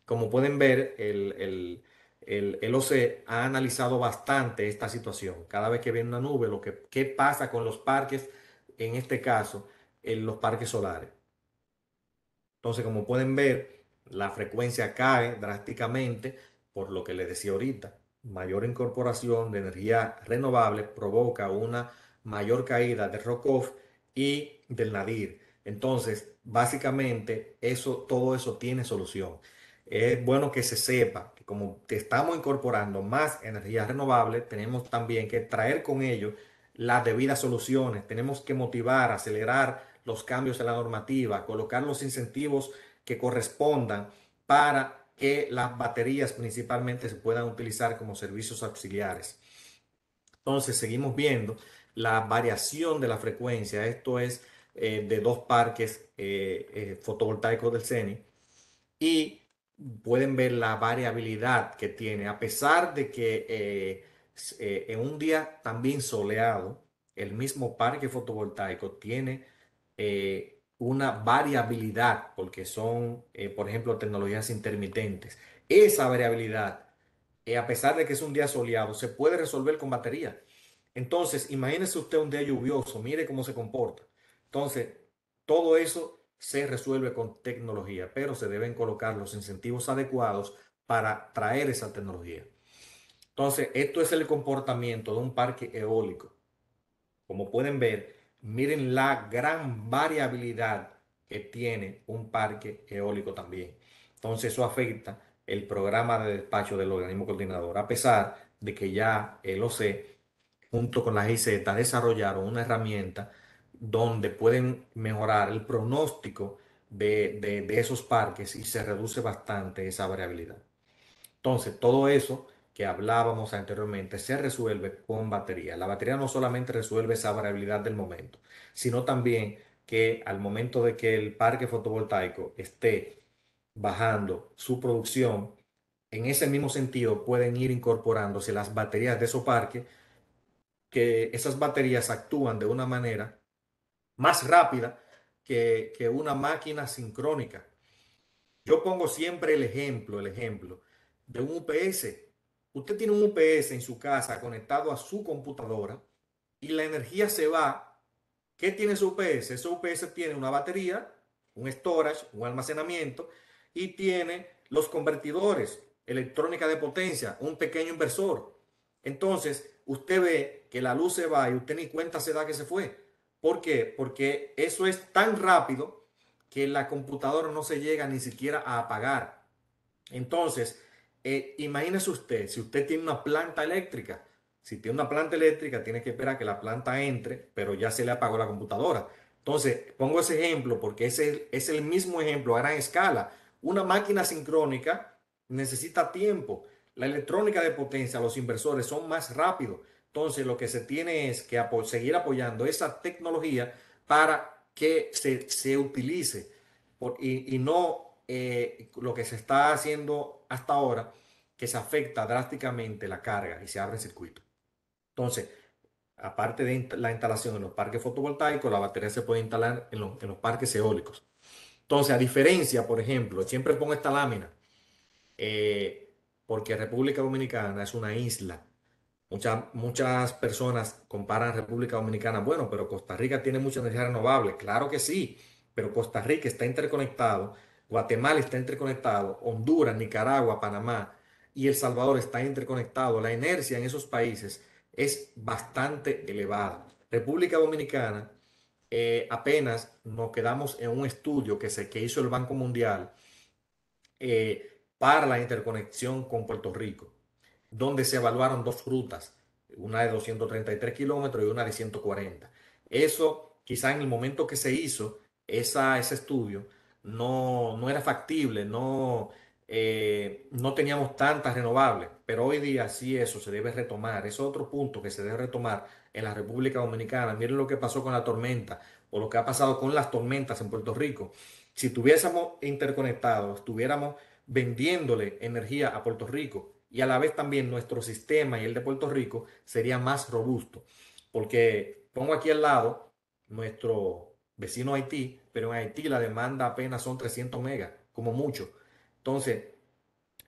Como pueden ver, el el, OCE ha analizado bastante esta situación. Cada vez que viene una nube, lo que qué pasa con los parques, en este caso, en los parques solares. Entonces, como pueden ver, la frecuencia cae drásticamente por lo que les decía ahorita. Mayor incorporación de energía renovable provoca una mayor caída de Rokoff y del Nadir. Entonces, básicamente, eso, todo eso tiene solución. Es bueno que se sepa como estamos incorporando más energías renovables, tenemos también que traer con ello las debidas soluciones, tenemos que motivar, acelerar los cambios en la normativa, colocar los incentivos que correspondan para que las baterías principalmente se puedan utilizar como servicios auxiliares. Entonces, seguimos viendo la variación de la frecuencia. Esto es eh, de dos parques eh, eh, fotovoltaicos del CENI. Y pueden ver la variabilidad que tiene, a pesar de que eh, eh, en un día también soleado, el mismo parque fotovoltaico tiene eh, una variabilidad, porque son, por ejemplo, tecnologías intermitentes. Esa variabilidad, a pesar de que es un día soleado, se puede resolver con batería. Entonces, imagínese usted un día lluvioso, mire cómo se comporta. Entonces, todo eso se resuelve con tecnología, pero se deben colocar los incentivos adecuados para traer esa tecnología. Entonces, esto es el comportamiento de un parque eólico. Como pueden ver, miren la gran variabilidad que tiene un parque eólico también. Entonces, eso afecta el programa de despacho del organismo coordinador, a pesar de que ya el OC, junto con la GIZ, desarrollaron una herramienta donde pueden mejorar el pronóstico de, esos parques y se reduce bastante esa variabilidad. Entonces, todo eso que hablábamos anteriormente se resuelve con batería. La batería no solamente resuelve esa variabilidad del momento, sino también que al momento de que el parque fotovoltaico esté bajando su producción, en ese mismo sentido pueden ir incorporándose las baterías de esos parques, que esas baterías actúan de una manera más rápida que, una máquina sincrónica. Yo pongo siempre el ejemplo, el ejemplo de un UPS. Usted tiene un UPS en su casa conectado a su computadora y la energía se va. ¿Qué tiene su UPS? Su UPS tiene una batería, un storage, un almacenamiento y tiene los convertidores, electrónica de potencia, un pequeño inversor. Entonces, usted ve que la luz se va y usted ni cuenta se da que se fue. ¿Por qué? Porque eso es tan rápido que la computadora no se llega ni siquiera a apagar. Entonces, eh, imagínese usted, si usted tiene una planta eléctrica, si tiene una planta eléctrica, tiene que esperar a que la planta entre, pero ya se le apagó la computadora. Entonces, pongo ese ejemplo porque ese es el mismo ejemplo a gran escala. Una máquina sincrónica necesita tiempo. La electrónica de potencia, los inversores son más rápidos. Entonces, lo que se tiene es que seguir apoyando esa tecnología para que se, utilice y, no eh, lo que se está haciendo hasta ahora, que se afecta drásticamente la carga y se abre el circuito. Entonces, aparte de la instalación en los parques fotovoltaicos, la batería se puede instalar en los, parques eólicos. Entonces, a diferencia, por ejemplo, siempre pongo esta lámina, eh, porque República Dominicana es una isla Muchas, personas comparan República Dominicana, bueno, pero Costa Rica tiene mucha energía renovable. Claro que sí, pero Costa Rica está interconectado, Guatemala está interconectado, Honduras, Nicaragua, Panamá y El Salvador está interconectado. La inercia en esos países es bastante elevada. República Dominicana, eh, apenas nos quedamos en un estudio que, se, que hizo el Banco Mundial eh, para la interconexión con Puerto Rico donde se evaluaron dos rutas, una de 233 kilómetros y una de 140. Eso, quizá en el momento que se hizo esa, ese estudio, no, no era factible, no, eh, no teníamos tantas renovables, pero hoy día sí eso se debe retomar. Es otro punto que se debe retomar en la República Dominicana. Miren lo que pasó con la tormenta o lo que ha pasado con las tormentas en Puerto Rico. Si tuviésemos interconectados, estuviéramos vendiéndole energía a Puerto Rico y a la vez también nuestro sistema y el de Puerto Rico sería más robusto. Porque pongo aquí al lado nuestro vecino Haití, pero en Haití la demanda apenas son 300 megas, como mucho. Entonces,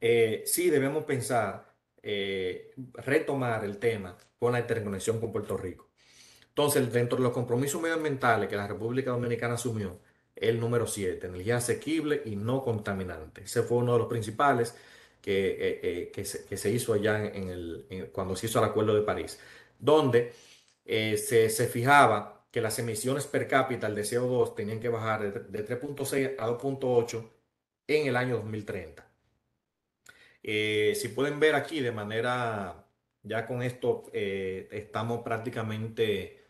eh, sí debemos pensar, eh, retomar el tema con la interconexión con Puerto Rico. Entonces, dentro de los compromisos medioambientales que la República Dominicana asumió, el número 7, energía asequible y no contaminante. Ese fue uno de los principales que, eh, eh, que, se, que se, hizo allá en el, cuando se hizo el Acuerdo de París, donde eh, se, se fijaba que las emisiones per cápita de CO2 tenían que bajar de 3.6 a 2.8 en el año 2030. si pueden ver aquí de manera, ya con esto estamos prácticamente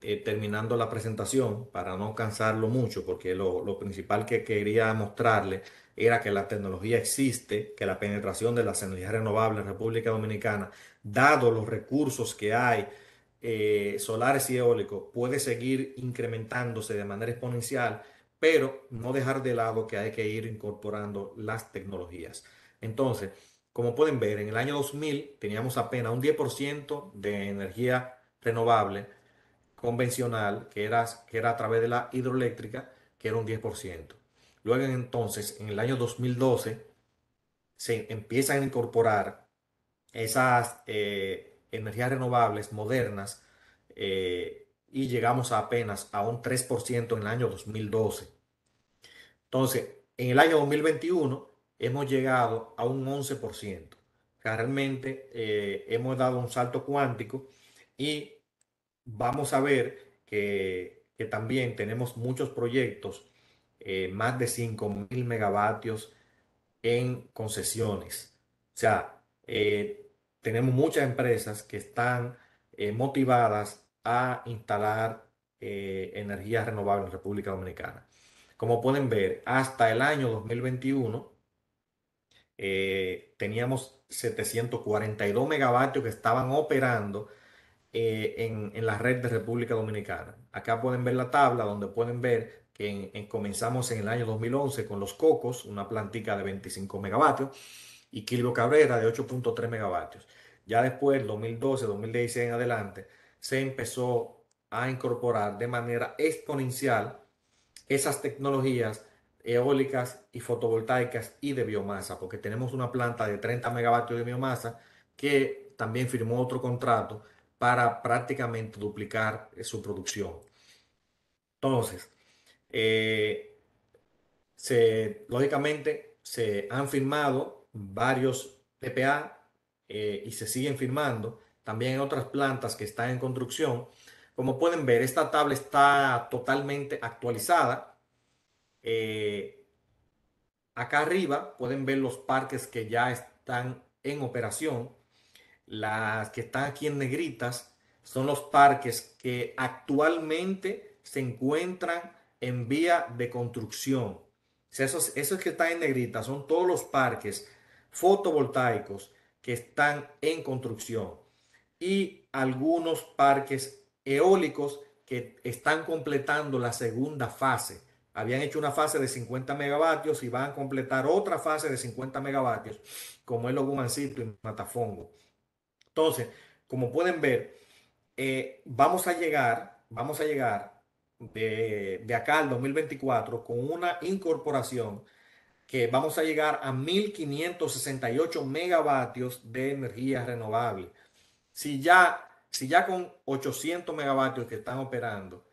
terminando la presentación para no cansarlo mucho, porque lo, lo principal que quería mostrarles era que la tecnología existe, que la penetración de las energías renovables en República Dominicana, dado los recursos que hay eh, solares y eólicos, puede seguir incrementándose de manera exponencial, pero no dejar de lado que hay que ir incorporando las tecnologías. Entonces, como pueden ver, en el año 2000 teníamos apenas un 10% de energía renovable convencional, que era, que era a través de la hidroeléctrica, que era un 10%. Luego entonces, en el año 2012, se empiezan a incorporar esas eh, energías renovables modernas eh, y llegamos a apenas a un 3% en el año 2012. Entonces, en el año 2021 hemos llegado a un 11%. Realmente eh, hemos dado un salto cuántico y vamos a ver que, que también tenemos muchos proyectos eh, más de 5.000 megavatios en concesiones. O sea, eh, tenemos muchas empresas que están eh, motivadas a instalar energías renovables en República Dominicana. Como pueden ver, hasta el año 2021 teníamos 742 megavatios que estaban operando en, en, la red de República Dominicana. Acá pueden ver la tabla donde pueden ver comenzamos en el año 2011 con los Cocos, una plantica de 25 megavatios, y kilo Cabrera de 8.3 megavatios. Ya después, 2012, 2016 en adelante, se empezó a incorporar de manera exponencial esas tecnologías eólicas y fotovoltaicas y de biomasa, porque tenemos una planta de 30 megavatios de biomasa que también firmó otro contrato para prácticamente duplicar eh, su producción. Entonces, eh, se, lógicamente se han firmado varios PPA eh, y se siguen firmando también en otras plantas que están en construcción. Como pueden ver, esta tabla está totalmente actualizada. Eh, acá arriba pueden ver los parques que ya están en operación. Las que están aquí en negritas son los parques que actualmente se encuentran en vía de construcción. esos, que están en negrita son todos los parques fotovoltaicos que están en construcción y algunos parques eólicos que están completando la segunda fase. Habían hecho una fase de 50 megavatios y van a completar otra fase de 50 megavatios, como es lo Gumancito y Matafongo. Entonces, como pueden ver, eh, vamos a llegar, vamos a llegar de, acá al 2024 con una incorporación que vamos a llegar a 1.568 megavatios de energía renovable. Si ya, si ya con 800 megavatios que están operando,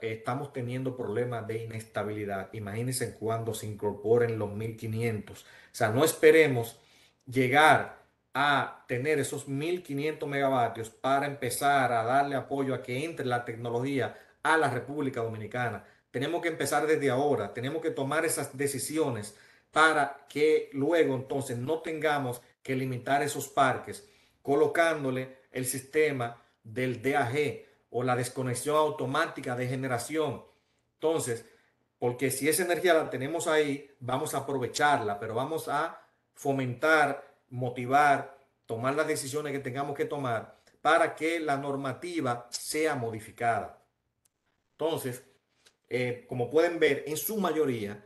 estamos teniendo problemas de inestabilidad. Imagínense cuando se incorporen los 1.500. O sea, no esperemos llegar a tener esos 1.500 megavatios para empezar a darle apoyo a que entre la tecnología a la República Dominicana. Tenemos que empezar desde ahora, tenemos que tomar esas decisiones para que luego entonces no tengamos que limitar esos parques colocándole el sistema del DAG o la desconexión automática de generación. Entonces, porque si esa energía la tenemos ahí, vamos a aprovecharla, pero vamos a fomentar, motivar, tomar las decisiones que tengamos que tomar para que la normativa sea modificada. Entonces, eh, como pueden ver, en su mayoría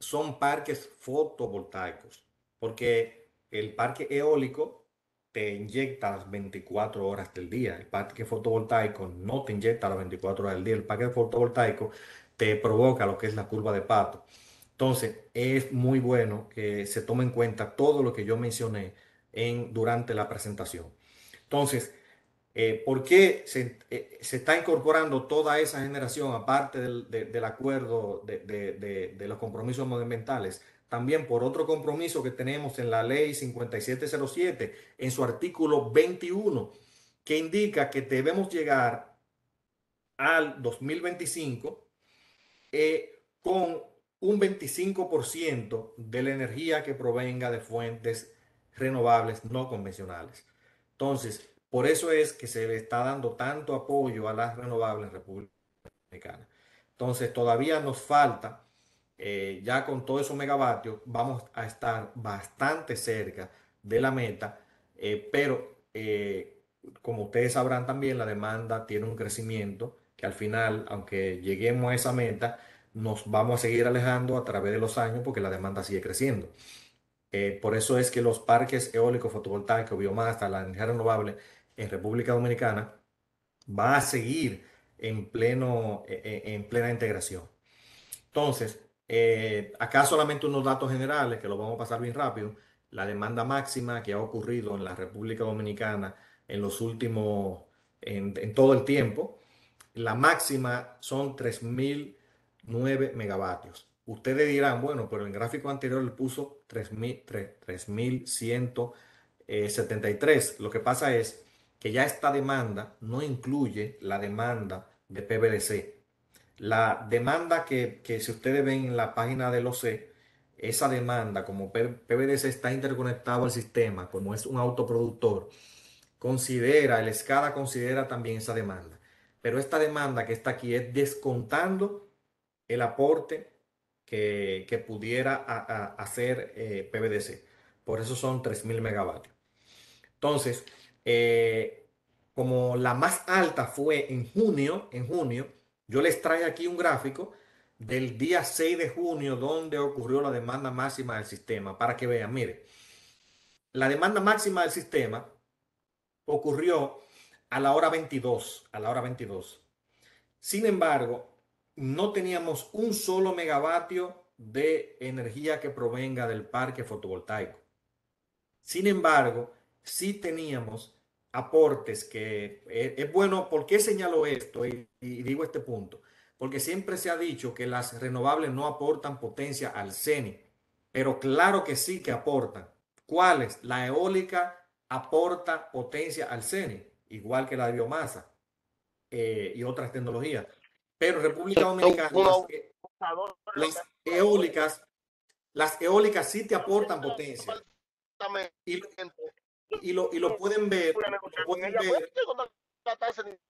son parques fotovoltaicos, porque el parque eólico te inyecta las 24 horas del día, el parque fotovoltaico no te inyecta las 24 horas del día, el parque fotovoltaico te provoca lo que es la curva de pato. Entonces, es muy bueno que se tome en cuenta todo lo que yo mencioné en, durante la presentación. Entonces, eh, ¿Por qué eh, se, está incorporando toda esa generación, aparte del, acuerdo de, los compromisos monumentales? También por otro compromiso que tenemos en la ley 5707, en su artículo 21, que indica que debemos llegar al 2025 eh, con un 25% de la energía que provenga de fuentes renovables no convencionales. Entonces, por eso es que se le está dando tanto apoyo a las renovables en República Dominicana. Entonces, todavía nos falta, eh, ya con todos esos megavatios, vamos a estar bastante cerca de la meta, eh, pero eh, como ustedes sabrán también, la demanda tiene un crecimiento que al final, aunque lleguemos a esa meta, nos vamos a seguir alejando a través de los años porque la demanda sigue creciendo. por eso es que los parques eólicos, fotovoltaicos, biomasa, la energía renovable, en República Dominicana va a seguir en, pleno, e, e, en plena integración. Entonces, eh, acá solamente unos datos generales que los vamos a pasar bien rápido. La demanda máxima que ha ocurrido en la República Dominicana en los últimos, en, en todo el tiempo, la máxima son 3.009 megavatios. Ustedes dirán, bueno, pero en el gráfico anterior le puso 3.173. Eh, Lo que pasa es ya esta demanda no incluye la demanda de PBDC. La demanda que, si ustedes ven en la página del OC, esa demanda, como PBDC está interconectado al sistema, como es un autoproductor, considera, el SCADA considera también esa demanda. Pero esta demanda que está aquí es descontando el aporte que, pudiera hacer eh, PBDC. Por eso son 3.000 megavatios. Entonces, eh, como la más alta fue en junio, en junio, yo les traigo aquí un gráfico del día 6 de junio donde ocurrió la demanda máxima del sistema, para que vean, mire, la demanda máxima del sistema ocurrió a la hora 22, a la hora 22. Sin embargo, no teníamos un solo megavatio de energía que provenga del parque fotovoltaico. Sin embargo, sí teníamos aportes que eh, es, bueno. ¿Por qué señalo esto y, digo este punto? Porque siempre se ha dicho que las renovables no aportan potencia al CENI, pero claro que sí que aportan. ¿Cuáles? La eólica aporta potencia al CENI, igual que la biomasa eh, y otras tecnologías. Pero República Dominicana, e, las, eólicas, las eólicas sí te aportan potencia y lo, y lo este, pueden ver. Lo pueden ver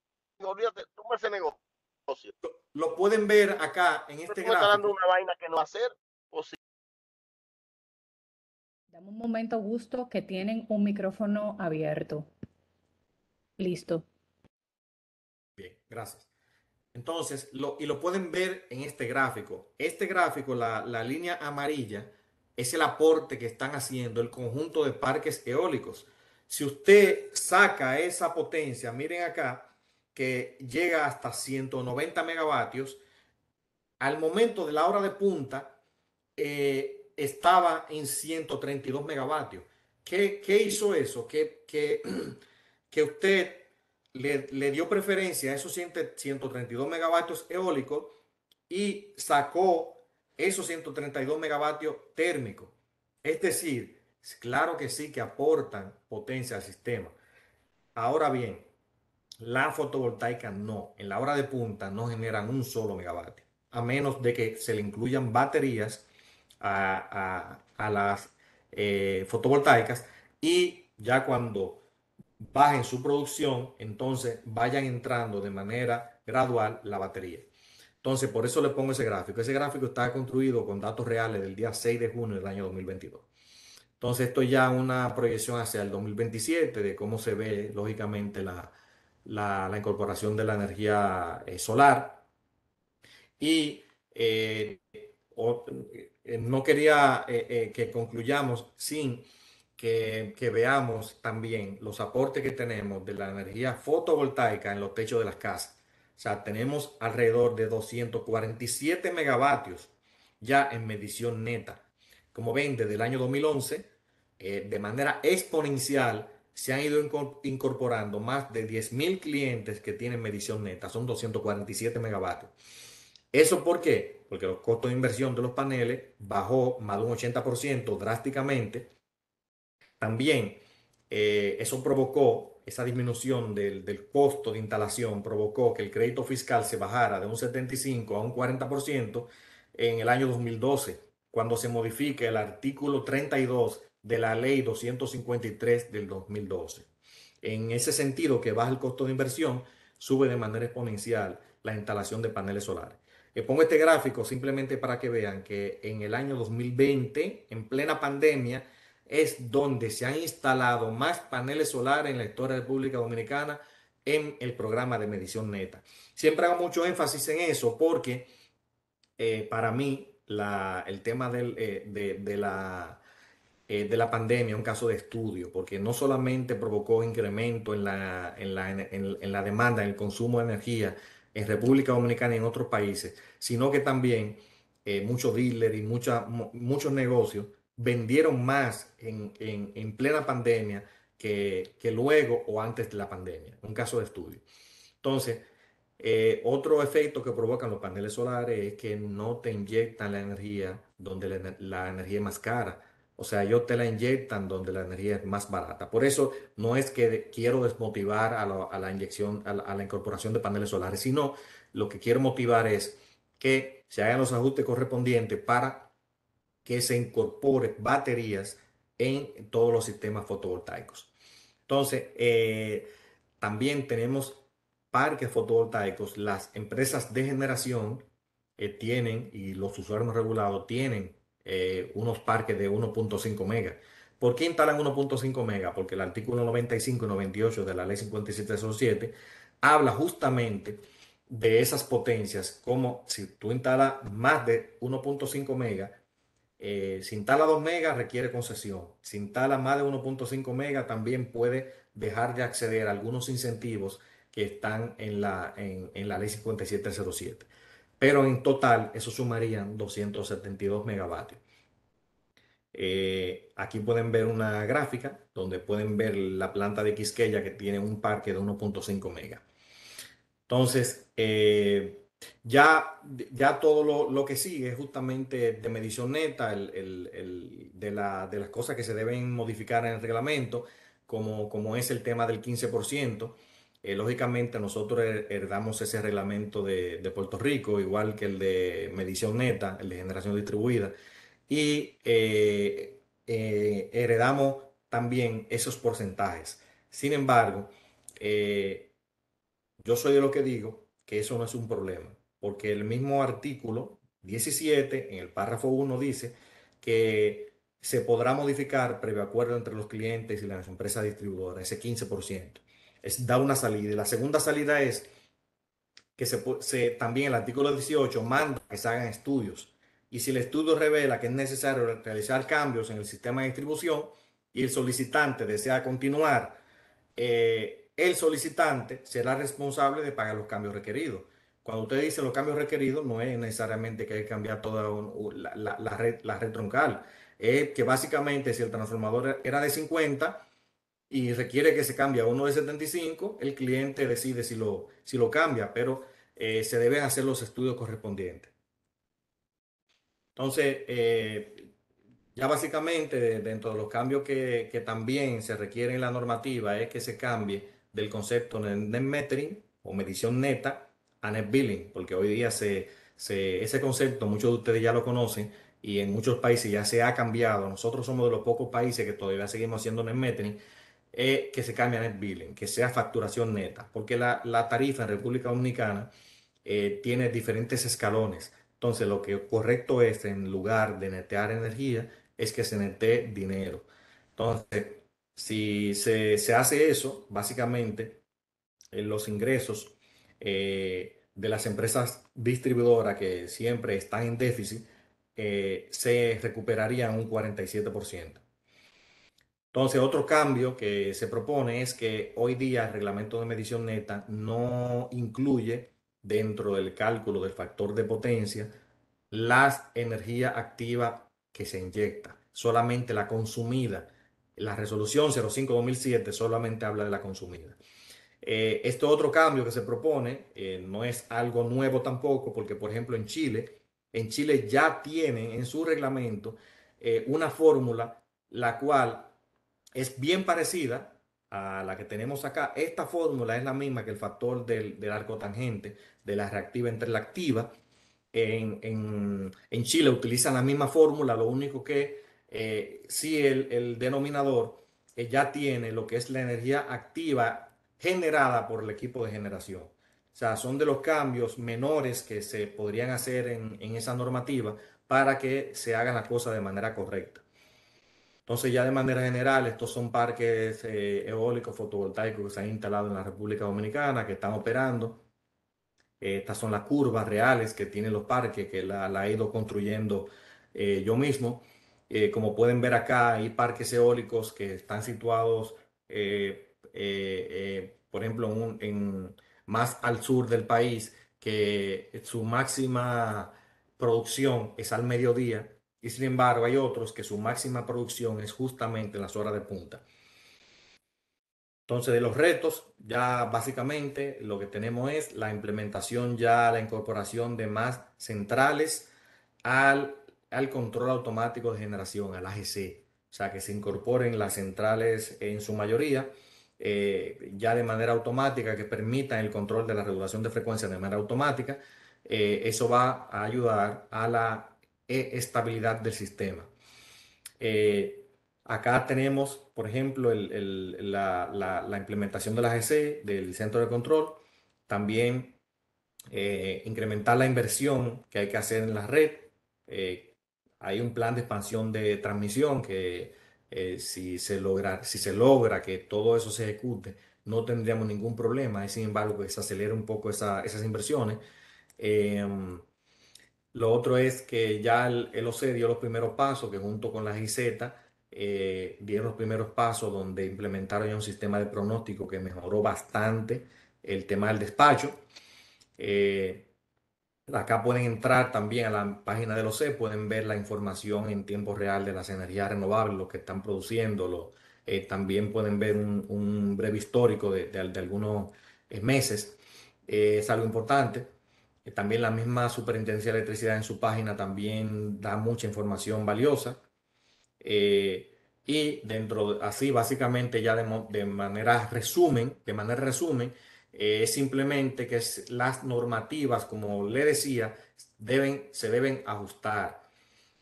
lo pueden ver acá en este gráfico. una vaina que no hacer Dame un momento, Gusto, que tienen un micrófono abierto. Listo. Bien, gracias. Entonces, lo, y lo pueden ver en este gráfico. Este gráfico, la, la línea amarilla, es el aporte que están haciendo el conjunto de parques eólicos. Si usted saca esa potencia, miren acá, que llega hasta 190 megavatios, al momento de la hora de punta eh, estaba en 132 megavatios. ¿Qué, hizo eso? Que, qué usted le, le, dio preferencia a esos 132 megavatios eólicos y sacó esos 132 megavatios térmicos. Es decir, claro que sí que aportan potencia al sistema. Ahora bien, la fotovoltaica no, en la hora de punta no generan un solo megavatio, a menos de que se le incluyan baterías a, las eh, fotovoltaicas y ya cuando bajen su producción, entonces vayan entrando de manera gradual la batería. Entonces, por eso le pongo ese gráfico. Ese gráfico está construido con datos reales del día 6 de junio del año 2022. Entonces, esto ya una proyección hacia el 2027 de cómo se ve, lógicamente, la, incorporación de la energía eh, solar. Y eh, eh, no quería que concluyamos sin que, que, veamos también los aportes que tenemos de la energía fotovoltaica en los techos de las casas. O sea, tenemos alrededor de 247 megavatios ya en medición neta. Como ven, desde el año 2011, eh, de manera exponencial, se han ido incorporando más de 10.000 clientes que tienen medición neta. Son 247 megavatios. ¿Eso por qué? Porque los costos de inversión de los paneles bajó más de un 80% drásticamente. También eh, eso provocó esa disminución del, del, costo de instalación provocó que el crédito fiscal se bajara de un 75 a un 40% en el año 2012, cuando se modifica el artículo 32 de la ley 253 del 2012. En ese sentido, que baja el costo de inversión, sube de manera exponencial la instalación de paneles solares. Les eh, pongo este gráfico simplemente para que vean que en el año 2020, en plena pandemia, es donde se han instalado más paneles solares en la historia de República Dominicana en el programa de medición neta. Siempre hago mucho énfasis en eso porque eh, para mí el tema eh, de, la, eh, de la pandemia es un caso de estudio, porque no solamente provocó incremento en la, en la, demanda, en el consumo de energía en República Dominicana y en otros países, sino que también muchos dealers y muchos negocios vendieron más en, en, en plena pandemia que, que, luego o antes de la pandemia, un caso de estudio. Entonces, eh, otro efecto que provocan los paneles solares es que no te inyectan la energía donde la, energía es más cara. O sea, yo te la inyectan donde la energía es más barata. Por eso no es que quiero desmotivar a la, a la inyección, a la, a la, incorporación de paneles solares, sino lo que quiero motivar es que se hagan los ajustes correspondientes para que se incorpore baterías en todos los sistemas fotovoltaicos. Entonces, eh, también tenemos parques fotovoltaicos. Las empresas de generación eh, tienen y los usuarios regulados tienen eh, unos parques de 1.5 mega. ¿Por qué instalan 1.5 mega? Porque el artículo 95 y 98 de la ley 5707 habla justamente de esas potencias, como si tú instalas más de 1.5 mega, sin eh, si instala 2 megas requiere concesión. Sin instala más de 1.5 megas también puede dejar de acceder a algunos incentivos que están en la, en, la ley 5707. Pero en total eso sumarían 272 megavatios. Eh, aquí pueden ver una gráfica donde pueden ver la planta de Quisqueya que tiene un parque de 1.5 megas. Entonces, eh, ya, ya todo lo, que sigue es justamente de medición neta, de, la, las cosas que se deben modificar en el reglamento, como, es el tema del 15%. Eh, lógicamente nosotros heredamos ese reglamento de, Puerto Rico, igual que el de medición neta, el de generación distribuida, y eh, eh, heredamos también esos porcentajes. Sin embargo, yo soy de lo que digo que eso no es un problema porque el mismo artículo 17, en el párrafo 1, dice que se podrá modificar previo acuerdo entre los clientes y las empresas distribuidoras, ese 15%. Es, da una salida. Y la segunda salida es que también el artículo 18 manda que se hagan estudios. Y si el estudio revela que es necesario realizar cambios en el sistema de distribución y el solicitante desea continuar, eh, el solicitante será responsable de pagar los cambios requeridos. Cuando usted dice los cambios requeridos, no es necesariamente que hay que cambiar toda la, red, la red troncal. Es que básicamente si el transformador era de 50 y requiere que se cambie a uno de 75, el cliente decide si lo, si lo cambia, pero eh, se deben hacer los estudios correspondientes. Entonces, eh, ya básicamente dentro de los cambios que, que, también se requieren en la normativa es que se cambie del concepto de net metering o medición neta net billing, porque hoy día se, ese concepto muchos de ustedes ya lo conocen y en muchos países ya se ha cambiado. Nosotros somos de los pocos países que todavía seguimos haciendo net metering, eh, que se cambia net billing, que sea facturación neta, porque la, tarifa en República Dominicana eh, tiene diferentes escalones. Entonces, lo que correcto es, en lugar de netear energía, es que se netee dinero. Entonces, si se, hace eso, básicamente, eh, los ingresos de las empresas distribuidoras que siempre están en déficit eh, se recuperarían un 47%. Entonces, otro cambio que se propone es que hoy día el reglamento de medición neta no incluye dentro del cálculo del factor de potencia las energía activa que se inyecta, solamente la consumida. La resolución 05-2007 solamente habla de la consumida este otro cambio que se propone eh, no es algo nuevo tampoco, porque por ejemplo en Chile, en Chile ya tienen en su reglamento eh, una fórmula la cual es bien parecida a la que tenemos acá. Esta fórmula es la misma que el factor del, arco tangente, de la reactiva entre la activa. En, Chile utilizan la misma fórmula, lo único que si el, el denominador ya tiene lo que es la energía activa generada por el equipo de generación. O sea, son de los cambios menores que se podrían hacer en, esa normativa para que se hagan las cosas de manera correcta. Entonces, ya de manera general, estos son parques eh, eólicos, fotovoltaicos que se han instalado en la República Dominicana, que están operando. Eh, estas son las curvas reales que tienen los parques, que la, he ido construyendo eh, yo mismo. como pueden ver acá, hay parques eólicos que están situados eh, eh, por ejemplo, en, más al sur del país, que su máxima producción es al mediodía, y sin embargo hay otros que su máxima producción es justamente en las horas de punta. Entonces, de los retos, ya básicamente lo que tenemos es la implementación, ya la incorporación de más centrales al, al control automático de generación, al AGC. O sea, que se incorporen las centrales en su mayoría eh, ya de manera automática que permitan el control de la regulación de frecuencia de manera automática, eh, eso va a ayudar a la estabilidad del sistema. Eh, acá tenemos, por ejemplo, la, la, implementación de la GC, del centro de control, también incrementar la inversión que hay que hacer en la red. hay un plan de expansión de transmisión que eh, si, se logra, si se logra que todo eso se ejecute, no tendríamos ningún problema. Y sin embargo, que pues, se acelera un poco esas inversiones. Em, lo otro es que ya el, OC dio los primeros pasos, que junto con la GIZ eh, dieron los primeros pasos donde implementaron ya un sistema de pronóstico que mejoró bastante el tema del despacho. Eh, Acá pueden entrar también a la página de los se pueden ver la información en tiempo real de las energías renovables, lo que están produciendo. Lo, eh, también pueden ver un, breve histórico de, algunos eh, meses. Eh, es algo importante. también la misma Superintendencia de Electricidad en su página también da mucha información valiosa. y dentro, así básicamente ya de manera resumen, de manera resumen, eh, es simplemente que las normativas, como le decía, deben, se deben ajustar.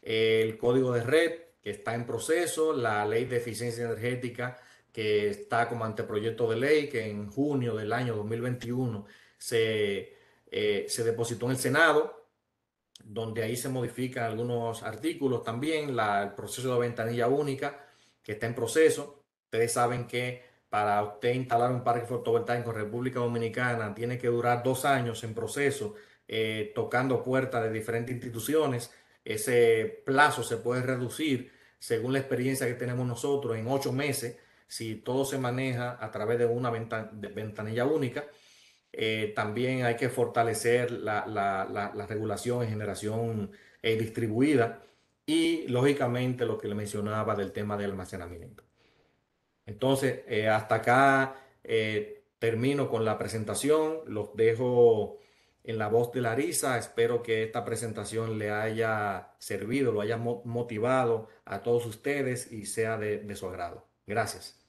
El código de red que está en proceso, la ley de eficiencia energética que está como anteproyecto de ley, que en junio del año 2021 eh, se, depositó en el Senado, donde ahí se modifican algunos artículos también, el proceso de ventanilla única que está en proceso. Ustedes saben que para usted instalar un parque fotovoltaico en República Dominicana tiene que durar dos años en proceso, eh, tocando puertas de diferentes instituciones. Ese plazo se puede reducir, según la experiencia que tenemos nosotros, en ocho meses, si todo se maneja a través de una ventanilla única. Eh, también hay que fortalecer la, regulación en generación eh, distribuida y, lógicamente, lo que le mencionaba del tema de almacenamiento. Entonces, eh, hasta acá eh, termino con la presentación. Los dejo en la voz de Larisa. Espero que esta presentación le haya servido, lo haya motivado a todos ustedes y sea de, de su agrado. Gracias.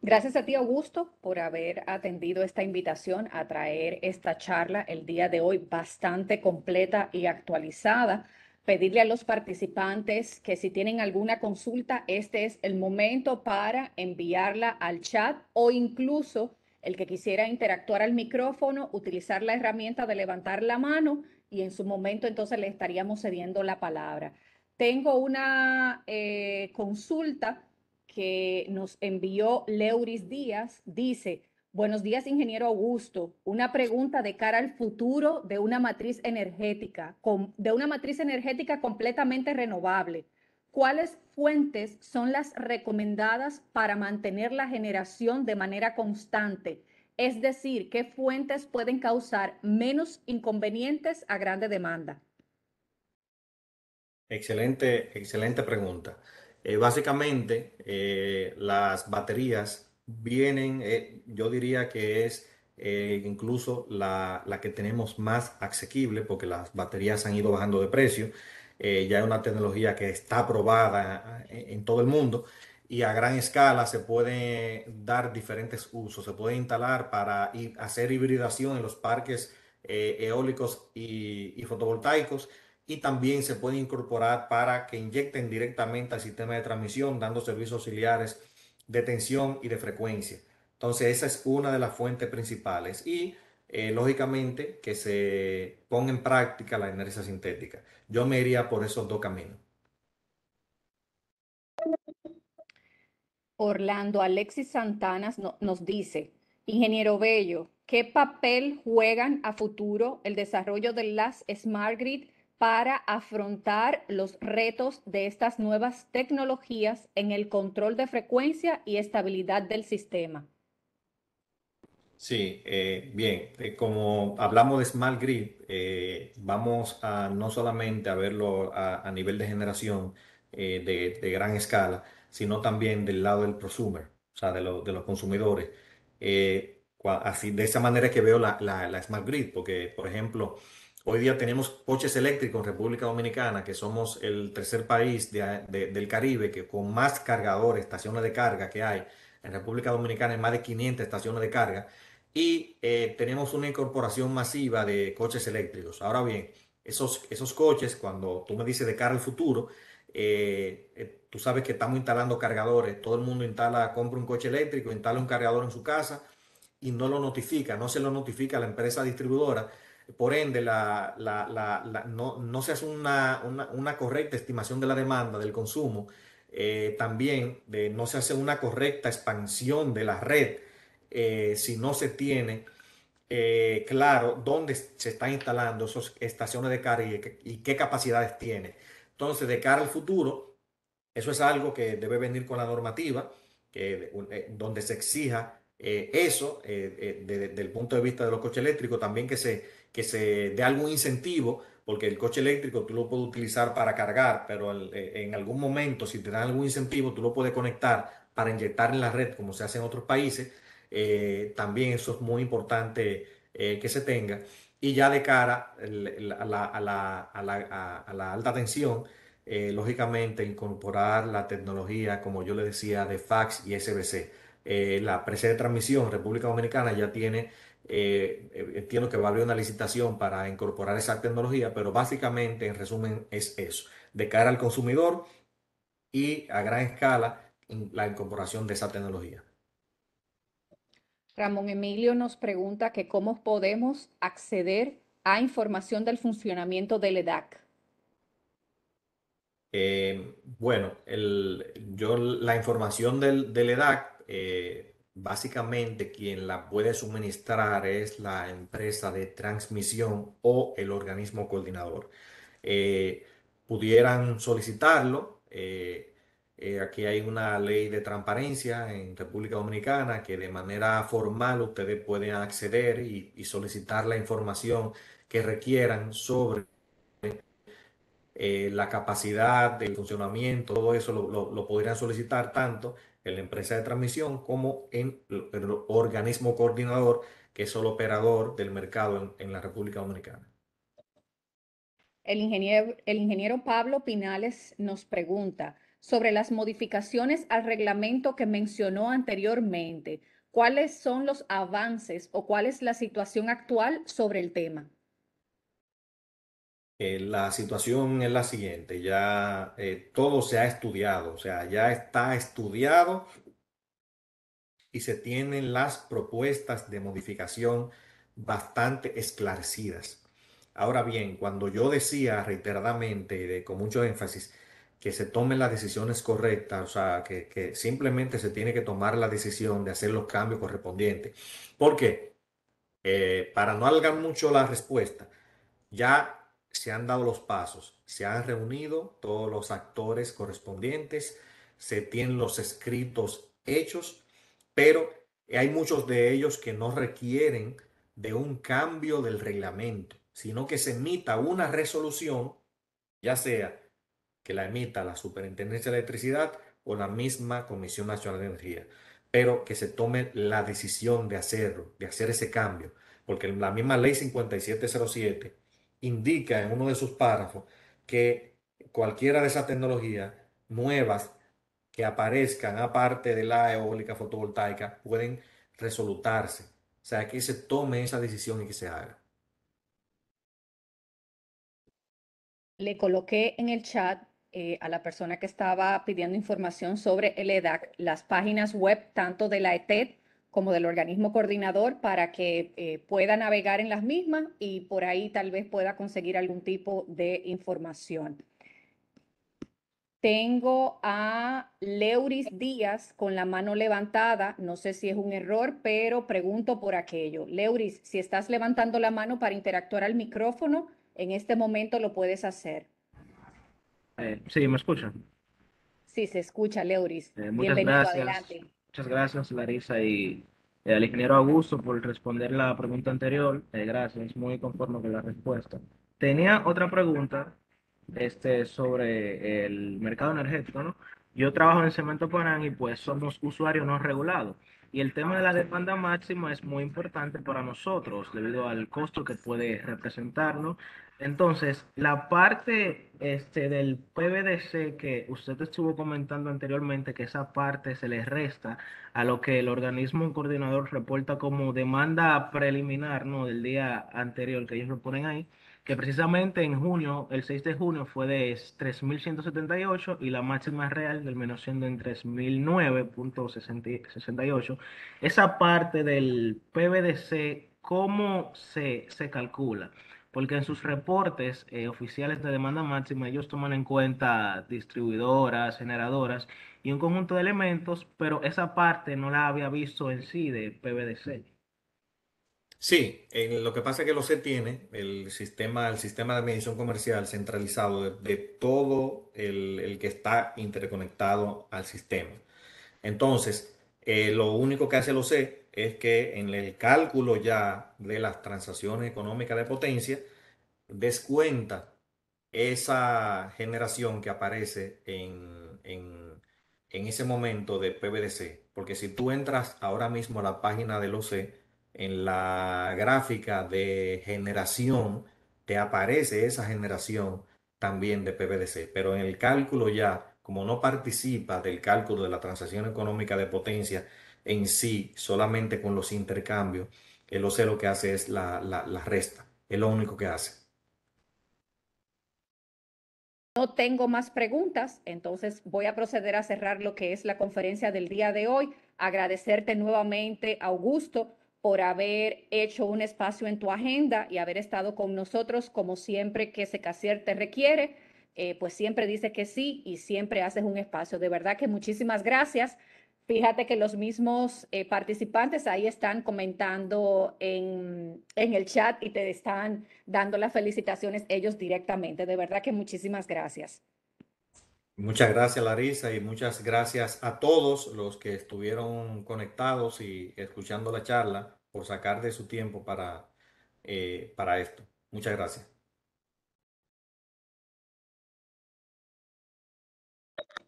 Gracias a ti, Augusto, por haber atendido esta invitación a traer esta charla el día de hoy bastante completa y actualizada pedirle a los participantes que si tienen alguna consulta, este es el momento para enviarla al chat o incluso el que quisiera interactuar al micrófono, utilizar la herramienta de levantar la mano y en su momento entonces le estaríamos cediendo la palabra. Tengo una eh, consulta que nos envió Leuris Díaz. Dice, Buenos días, ingeniero Augusto. Una pregunta de cara al futuro de una matriz energética, de una matriz energética completamente renovable. ¿Cuáles fuentes son las recomendadas para mantener la generación de manera constante? Es decir, ¿qué fuentes pueden causar menos inconvenientes a grande demanda? Excelente, excelente pregunta. Eh, básicamente, eh, las baterías vienen, eh, yo diría que es eh, incluso la, que tenemos más asequible, porque las baterías han ido bajando de precio. Eh, ya es una tecnología que está probada en, todo el mundo y a gran escala se puede dar diferentes usos. Se puede instalar para hacer hibridación en los parques eólicos y, y fotovoltaicos y también se puede incorporar para que inyecten directamente al sistema de transmisión, dando servicios auxiliares de tensión y de frecuencia. Entonces, esa es una de las fuentes principales y, eh, lógicamente, que se ponga en práctica la energía sintética. Yo me iría por esos dos caminos. Orlando Alexis Santanas nos dice, ingeniero Bello, ¿qué papel juegan a futuro el desarrollo de las Smart Grid para afrontar los retos de estas nuevas tecnologías en el control de frecuencia y estabilidad del sistema. Sí, eh, bien, eh, como hablamos de Smart Grid, eh, vamos a no solamente a verlo a, nivel de generación de, gran escala, sino también del lado del prosumer, o sea, de, los consumidores. así, de esa manera que veo la, la Smart Grid, porque, por ejemplo, Hoy día tenemos coches eléctricos en República Dominicana, que somos el tercer país del Caribe que con más cargadores, estaciones de carga que hay. En República Dominicana hay más de 500 estaciones de carga y eh, tenemos una incorporación masiva de coches eléctricos. Ahora bien, esos, esos coches, cuando tú me dices de cara al futuro, eh, eh, tú sabes que estamos instalando cargadores. Todo el mundo instala, compra un coche eléctrico, instala un cargador en su casa y no lo notifica, no se lo notifica a la empresa distribuidora por ende, no, se hace una, correcta estimación de la demanda, del consumo. Eh, también no se hace una correcta expansión de la red eh, si no se tiene eh, claro dónde se están instalando esas estaciones de carga y, qué capacidades tiene. Entonces, de cara al futuro, eso es algo que debe venir con la normativa, que, donde se exija eso desde el punto de vista de los coches eléctricos, también que se que se dé algún incentivo, porque el coche eléctrico tú lo puedes utilizar para cargar, pero eh, en algún momento, si te dan algún incentivo, tú lo puedes conectar para inyectar en la red, como se hace en otros países. Eh, también eso es muy importante eh, que se tenga. Y ya de cara a, la, alta tensión, lógicamente incorporar la tecnología, como yo le decía, de fax y SBC. la presa de transmisión República Dominicana ya tiene eh, entiendo que va a haber una licitación para incorporar esa tecnología, pero básicamente, en resumen, es eso, de cara al consumidor y a gran escala la incorporación de esa tecnología. Ramón Emilio nos pregunta que cómo podemos acceder a información del funcionamiento del EDAC. Eh, bueno, yo la información del, EDAC e eh, Básicamente quien la puede suministrar es la empresa de transmisión o el organismo coordinador. Eh, pudieran solicitarlo. Eh, eh, aquí hay una ley de transparencia en República Dominicana que de manera formal ustedes pueden acceder y, solicitar la información que requieran sobre la capacidad de funcionamiento, todo eso lo, lo, podrían solicitar tanto en la empresa de transmisión como en el organismo coordinador, que es el operador del mercado en, en la República Dominicana. El ingeniero, el ingeniero Pablo Pinales nos pregunta sobre las modificaciones al reglamento que mencionó anteriormente. ¿Cuáles son los avances o cuál es la situación actual sobre el tema? Eh, la situación es la siguiente, ya eh, todo se ha estudiado, o sea, ya está estudiado y se tienen las propuestas de modificación bastante esclarecidas. Ahora bien, cuando yo decía reiteradamente, y con mucho énfasis, que se tomen las decisiones correctas, o sea, que, simplemente se tiene que tomar la decisión de hacer los cambios correspondientes. porque eh, para no alargar mucho la respuesta, ya se han dado los pasos, se han reunido todos los actores correspondientes, se tienen los escritos hechos, pero hay muchos de ellos que no requieren de un cambio del reglamento, sino que se emita una resolución, ya sea que la emita la Superintendencia de Electricidad o la misma Comisión Nacional de Energía, pero que se tome la decisión de hacerlo, de hacer ese cambio, porque la misma ley 5707 indica en uno de sus párrafos que cualquiera de esas tecnologías nuevas que aparezcan aparte de la eólica fotovoltaica pueden resolutarse. O sea, que se tome esa decisión y que se haga. Le coloqué en el chat eh, a la persona que estaba pidiendo información sobre el EDAC las páginas web tanto de la ETED como del organismo coordinador para que eh, pueda navegar en las mismas y por ahí tal vez pueda conseguir algún tipo de información. Tengo a Leuris Díaz con la mano levantada. No sé si es un error, pero pregunto por aquello. Leuris, si estás levantando la mano para interactuar al micrófono, en este momento lo puedes hacer. Eh, sí, me escuchan. Sí, se escucha, Leuris. Eh, Bienvenido, adelante. Muchas gracias, Larisa, y eh, al ingeniero Augusto por responder la pregunta anterior. Eh, gracias, muy conforme con la respuesta. Tenía otra pregunta este, sobre el mercado energético, Yo trabajo en Cemento Panam y pues somos usuarios no regulados. Y el tema de la demanda máxima es muy importante para nosotros debido al costo que puede representarnos, entonces, la parte este, del PBDC que usted estuvo comentando anteriormente, que esa parte se le resta a lo que el organismo coordinador reporta como demanda preliminar ¿no? del día anterior que ellos lo ponen ahí, que precisamente en junio, el 6 de junio, fue de 3.178 y la máxima real del menos siendo en 3.009.68. Esa parte del PBDC, ¿cómo se calcula? porque en sus reportes eh, oficiales de demanda máxima ellos toman en cuenta distribuidoras, generadoras y un conjunto de elementos, pero esa parte no la había visto en sí de PBDC. Sí, lo que pasa es que lo se tiene, el sistema, el sistema de medición comercial centralizado de, todo el, que está interconectado al sistema. Entonces, eh, lo único que hace el OC es que en el cálculo ya de las transacciones económicas de potencia, descuenta esa generación que aparece en, ese momento de PBDC. Porque si tú entras ahora mismo a la página del OC, en la gráfica de generación, te aparece esa generación también de PBDC. Pero en el cálculo ya, como no participa del cálculo de la transacción económica de potencia, en sí, solamente con los intercambios, el sé lo que hace es la, la, la resta, es lo único que hace. No tengo más preguntas, entonces voy a proceder a cerrar lo que es la conferencia del día de hoy. Agradecerte nuevamente, Augusto, por haber hecho un espacio en tu agenda y haber estado con nosotros como siempre que SECACIER te requiere. Eh, pues siempre dices que sí y siempre haces un espacio. De verdad que muchísimas gracias. Fíjate que los mismos eh, participantes ahí están comentando en, el chat y te están dando las felicitaciones ellos directamente. De verdad que muchísimas gracias. Muchas gracias Larisa y muchas gracias a todos los que estuvieron conectados y escuchando la charla por sacar de su tiempo para, eh, para esto. Muchas gracias.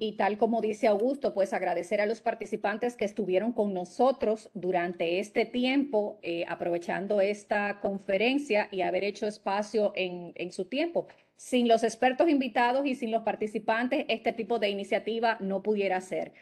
y tal como dice Augusto, pues agradecer a los participantes que estuvieron con nosotros durante este tiempo, eh, aprovechando esta conferencia y haber hecho espacio en su tiempo. Sin los expertos invitados y sin los participantes, este tipo de iniciativa no pudiera ser.